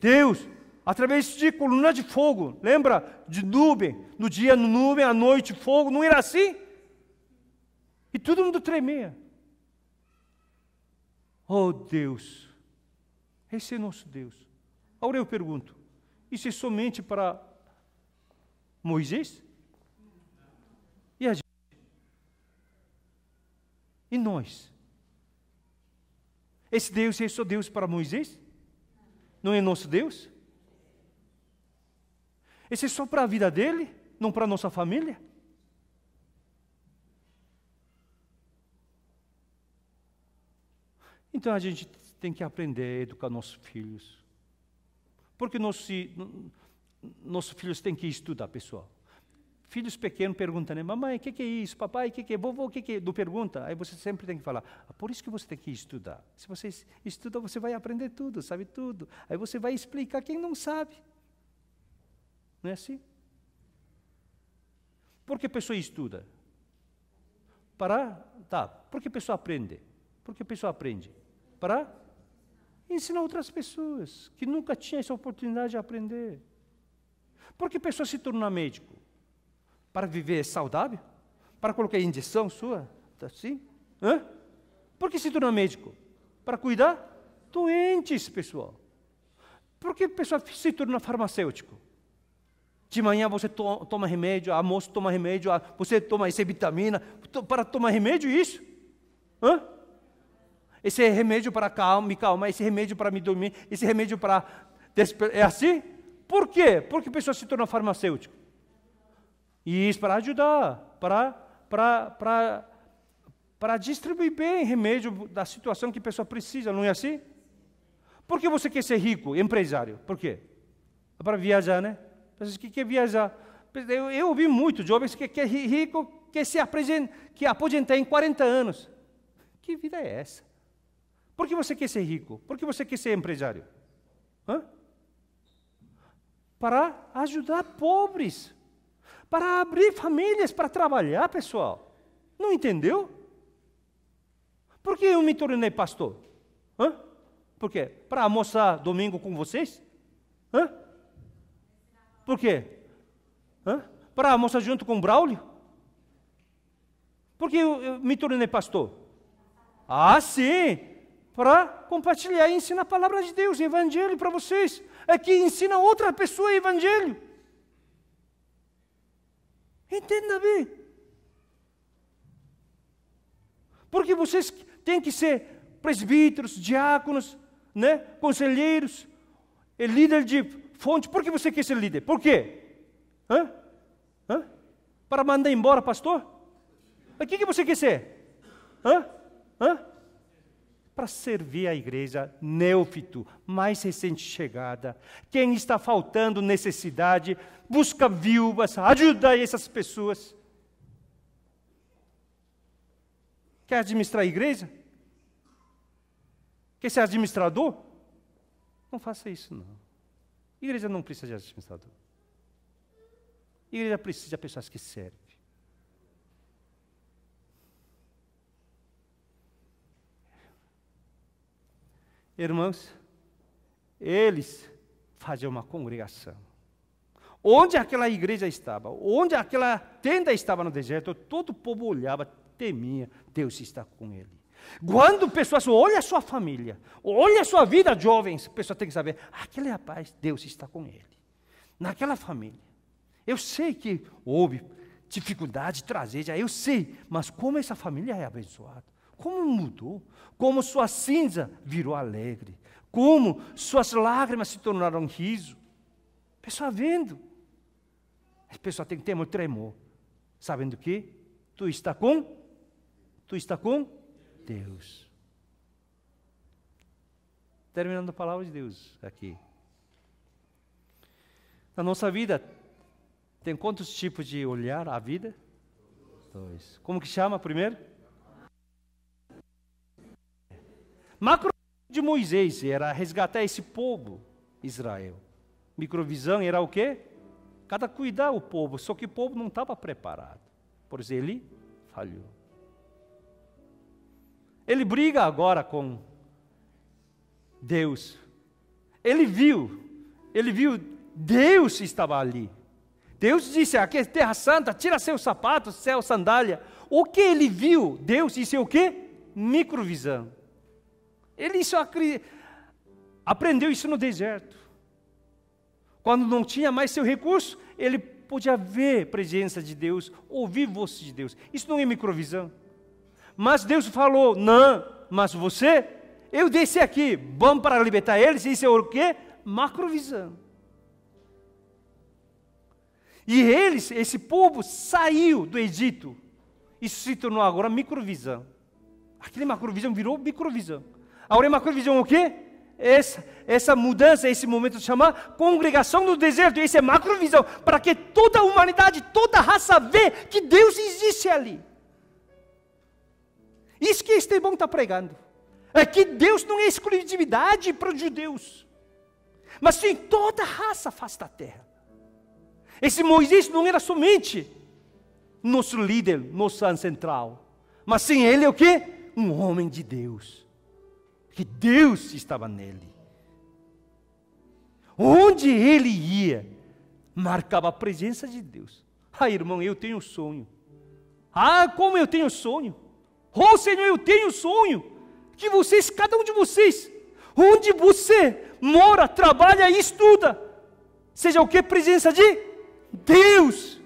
Deus através de coluna de fogo. Lembra de nuvem? No dia nuvem, à noite fogo. Não era assim? E todo mundo tremia. Oh Deus, esse é nosso Deus. Agora eu pergunto: isso é somente para Moisés? E a gente? E nós? Esse Deus é só Deus para Moisés? Não é nosso Deus? Esse é só para a vida dele, não para a nossa família? Então a gente tem que aprender a educar nossos filhos. Porque nossos, filhos têm que estudar, pessoal. Filhos pequenos perguntam, né? Mamãe, o que, que, é isso? Papai, o que, que, é? Vovô, o que, que, é? Não pergunta. Aí você sempre tem que falar. Ah, por isso que você tem que estudar. Se você estuda, você vai aprender tudo, sabe tudo. Aí você vai explicar quem não sabe. Não é assim? Por que a pessoa estuda? Para. Tá. Por que a pessoa aprende? Por que a pessoa aprende? Para ensinar outras pessoas que nunca tinham essa oportunidade de aprender. Por que a pessoa se torna médico? Para viver saudável? Para colocar injeção sua? Tá assim? Hã? Por que se torna médico? Para cuidar doentes, pessoal. Por que a pessoa se torna farmacêutico? De manhã você to toma remédio, almoço toma remédio, você toma essa vitamina. Para tomar remédio, isso? Hã? Esse é remédio para calma, me calmar, esse é remédio para me dormir, esse é remédio para. É assim? Por quê? Porque a pessoa se torna farmacêutico. E isso para ajudar, para, para, para, para distribuir bem remédio da situação que a pessoa precisa, não é assim? Por que você quer ser rico, empresário? Por quê? É para viajar, né? pessoas que querem viajar. Eu, eu ouvi muito de jovens que, que é rico, que se apresenta, que aposentar em 40 anos. Que vida é essa? Por que você quer ser rico? Por que você quer ser empresário? Hã? Para ajudar pobres, para abrir famílias para trabalhar, pessoal. Não entendeu? Por que eu me tornei pastor? Hã? Por quê? Para almoçar domingo com vocês? Hã? Por quê? Para almoçar junto com o Braulio? Por que eu, eu me tornei pastor? Ah, sim! Para compartilhar e ensinar a palavra de Deus, evangelho para vocês. É que ensina outra pessoa evangelho. Entenda bem. Porque vocês têm que ser presbíteros, diáconos, né? conselheiros, líder de fonte. Por que você quer ser líder? Por quê? Hã? Hã? Para mandar embora pastor? O que, que você quer ser? Hã? Hã? Para servir a igreja neófito, mais recente chegada. Quem está faltando necessidade, busca viúvas, ajuda essas pessoas. Quer administrar a igreja? Quer ser administrador? Não faça isso, não. Igreja não precisa de administrador. Igreja precisa de pessoas que servem. Irmãos, eles faziam uma congregação. Onde aquela igreja estava, onde aquela tenda estava no deserto, todo o povo olhava, temia, Deus está com ele. Quando pessoas olham a sua família, olham a sua vida jovens, a pessoa tem que saber, aquele rapaz, Deus está com ele. Naquela família. Eu sei que houve dificuldade, tragédia, eu sei, mas como essa família é abençoada, como mudou, como sua cinza virou alegre, como suas lágrimas se tornaram riso. A pessoa vendo. A pessoa tem que ter um tremor, sabendo que tu está com, tu está com Deus. Terminando a palavra de Deus aqui. Na nossa vida, tem quantos tipos de olhar a vida? Dois. Como que chama primeiro? Macro de Moisés era resgatar esse povo, Israel. Microvisão era o quê? Cada cuidar o povo, só que o povo não estava preparado. Por isso ele falhou. Ele briga agora com Deus. Ele viu, ele viu, Deus estava ali. Deus disse: aqui é terra santa, tira seu sapato, seu sandália. O que ele viu? Deus disse é o quê? Microvisão. Ele isso aprendeu isso no deserto. Quando não tinha mais seu recurso, ele podia ver a presença de Deus, ouvir a voz de Deus. Isso não é microvisão. Mas Deus falou: não, mas você, eu desci aqui, vamos para libertar eles. Isso é o quê? Macrovisão. E eles, esse povo, saiu do Egito. Isso se tornou agora microvisão. Aquele macrovisão virou microvisão. Agora, é macrovisão o quê? Essa, essa mudança, esse momento chama congregação do deserto. Esse é macrovisão. Para que toda a humanidade, toda a raça vê que Deus existe ali. Isso que Estevão está pregando. é que Deus não é exclusividade para os judeus, mas sim toda raça faz da terra. Esse Moisés não era somente nosso líder, nosso ancestral, mas sim ele é o que? Um homem de Deus, que Deus estava nele. Onde ele ia, marcava a presença de Deus. Ah, irmão, eu tenho um sonho. Ah, como eu tenho um sonho. Oh Senhor, eu tenho um sonho que vocês, cada um de vocês, onde você mora, trabalha e estuda, seja o que? Presença de Deus.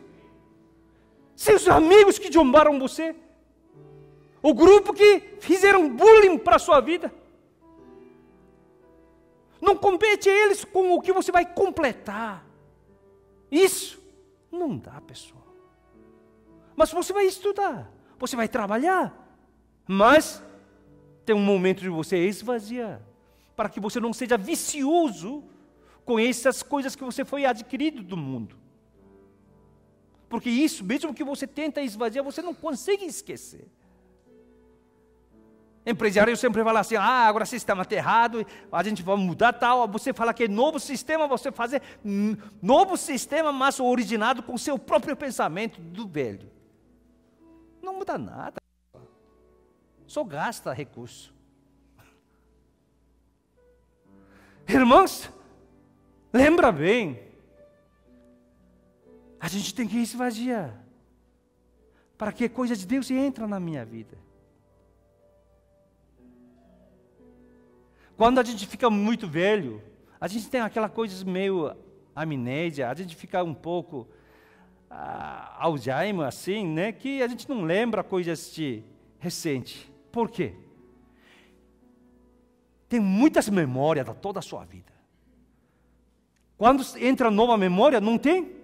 Seus amigos que zombaram você, o grupo que fizeram bullying para a sua vida. Não compete eles com o que você vai completar. Isso não dá, pessoal. Mas você vai estudar, você vai trabalhar, mas tem um momento de você esvaziar, para que você não seja vicioso com essas coisas que você foi adquirido do mundo. Porque isso, mesmo que você tenta esvaziar, você não consegue esquecer. Empresário sempre fala assim: ah, agora o sistema está errado, a gente vai mudar tal. Você fala que é novo sistema, você fazer novo sistema, mas originado com seu próprio pensamento do velho. Não muda nada só gasta recurso. Irmãos, lembra bem, a gente tem que esvaziar para que coisas de Deus entrem na minha vida. Quando a gente fica muito velho, a gente tem aquela coisa meio amnésia, a gente fica um pouco ah, Alzheimer, assim, né? Que a gente não lembra coisas de recente. Por quê? Tem muitas memórias da toda a sua vida. Quando entra nova memória, não tem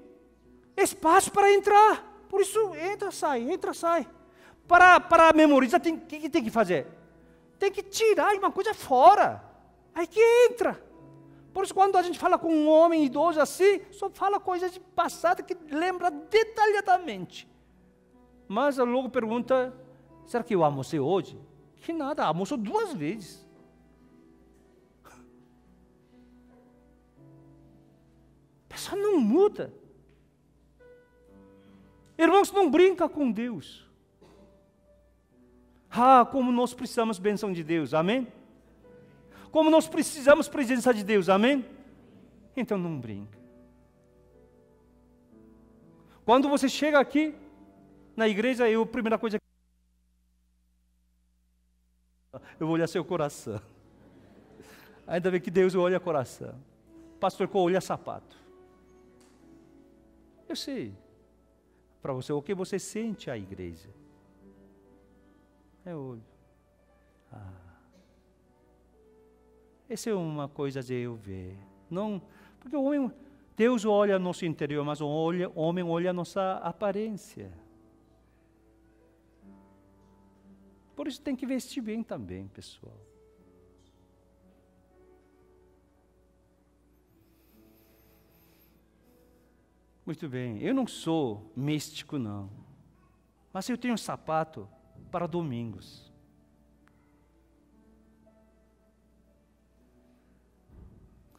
espaço para entrar. Por isso, entra, sai, entra, sai. Para, para memorizar, o que, que tem que fazer? Tem que tirar uma coisa fora. Aí que entra. Por isso, quando a gente fala com um homem idoso assim, só fala coisas de passado que lembra detalhadamente. Mas logo pergunta: Será que eu almocei hoje? Que nada, almoçou duas vezes. A pessoa não muda. Irmãos, não brinca com Deus. Ah, como nós precisamos bênção de Deus, amém? Como nós precisamos presença de Deus, amém? Então não brinca. Quando você chega aqui na igreja, eu é a primeira coisa que [laughs] Eu vou olhar seu coração. Ainda bem que Deus olha coração. Pastor, qual olha sapato? Eu sei. Para você, o que você sente a igreja? É olho. Ah. Essa é uma coisa de eu ver. Não, porque o homem, Deus olha nosso interior, mas o homem olha a nossa aparência. Por isso tem que vestir bem também, pessoal. Muito bem, eu não sou místico, não. Mas eu tenho um sapato para domingos.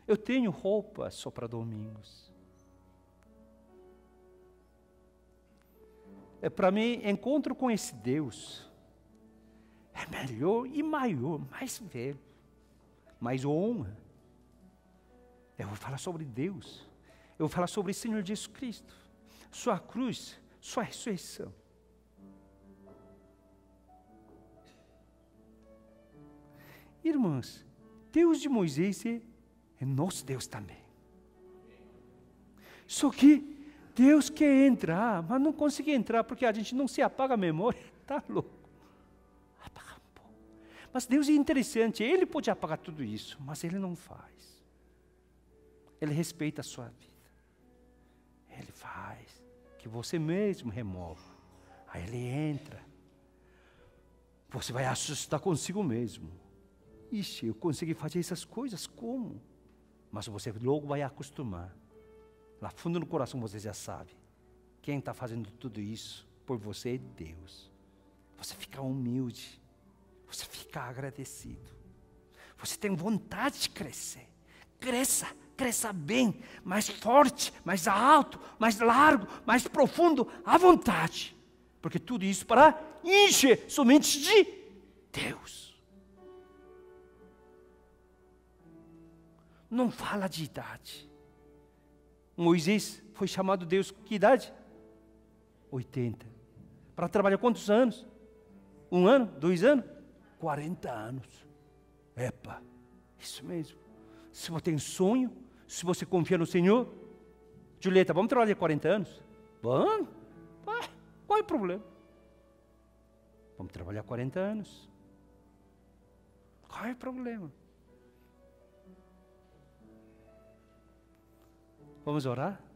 Eu tenho roupa só para domingos. É para mim encontro com esse Deus melhor e maior, mais velho, mas honra. Eu vou falar sobre Deus. Eu vou falar sobre o Senhor Jesus Cristo, sua cruz, sua ressurreição. Irmãs, Deus de Moisés é, é nosso Deus também. Só que Deus quer entrar, mas não consegue entrar porque a gente não se apaga a memória. Está [laughs] louco. Mas Deus é interessante, Ele pode apagar tudo isso, mas Ele não faz. Ele respeita a sua vida. Ele faz que você mesmo remova. Aí Ele entra. Você vai assustar consigo mesmo. Ixi, eu consegui fazer essas coisas, como? Mas você logo vai acostumar. Lá fundo no coração você já sabe. Quem está fazendo tudo isso por você é Deus. Você fica humilde você fica agradecido. Você tem vontade de crescer. Cresça, cresça bem, mais forte, mais alto, mais largo, mais profundo, à vontade. Porque tudo isso para encher somente de Deus. Não fala de idade. Moisés foi chamado Deus com que idade? 80. Para trabalhar quantos anos? Um ano? Dois anos? 40 anos. Epa, isso mesmo. Se você tem sonho, se você confia no Senhor, Julieta, vamos trabalhar 40 anos? Vamos? Ah, qual é o problema? Vamos trabalhar 40 anos. Qual é o problema? Vamos orar?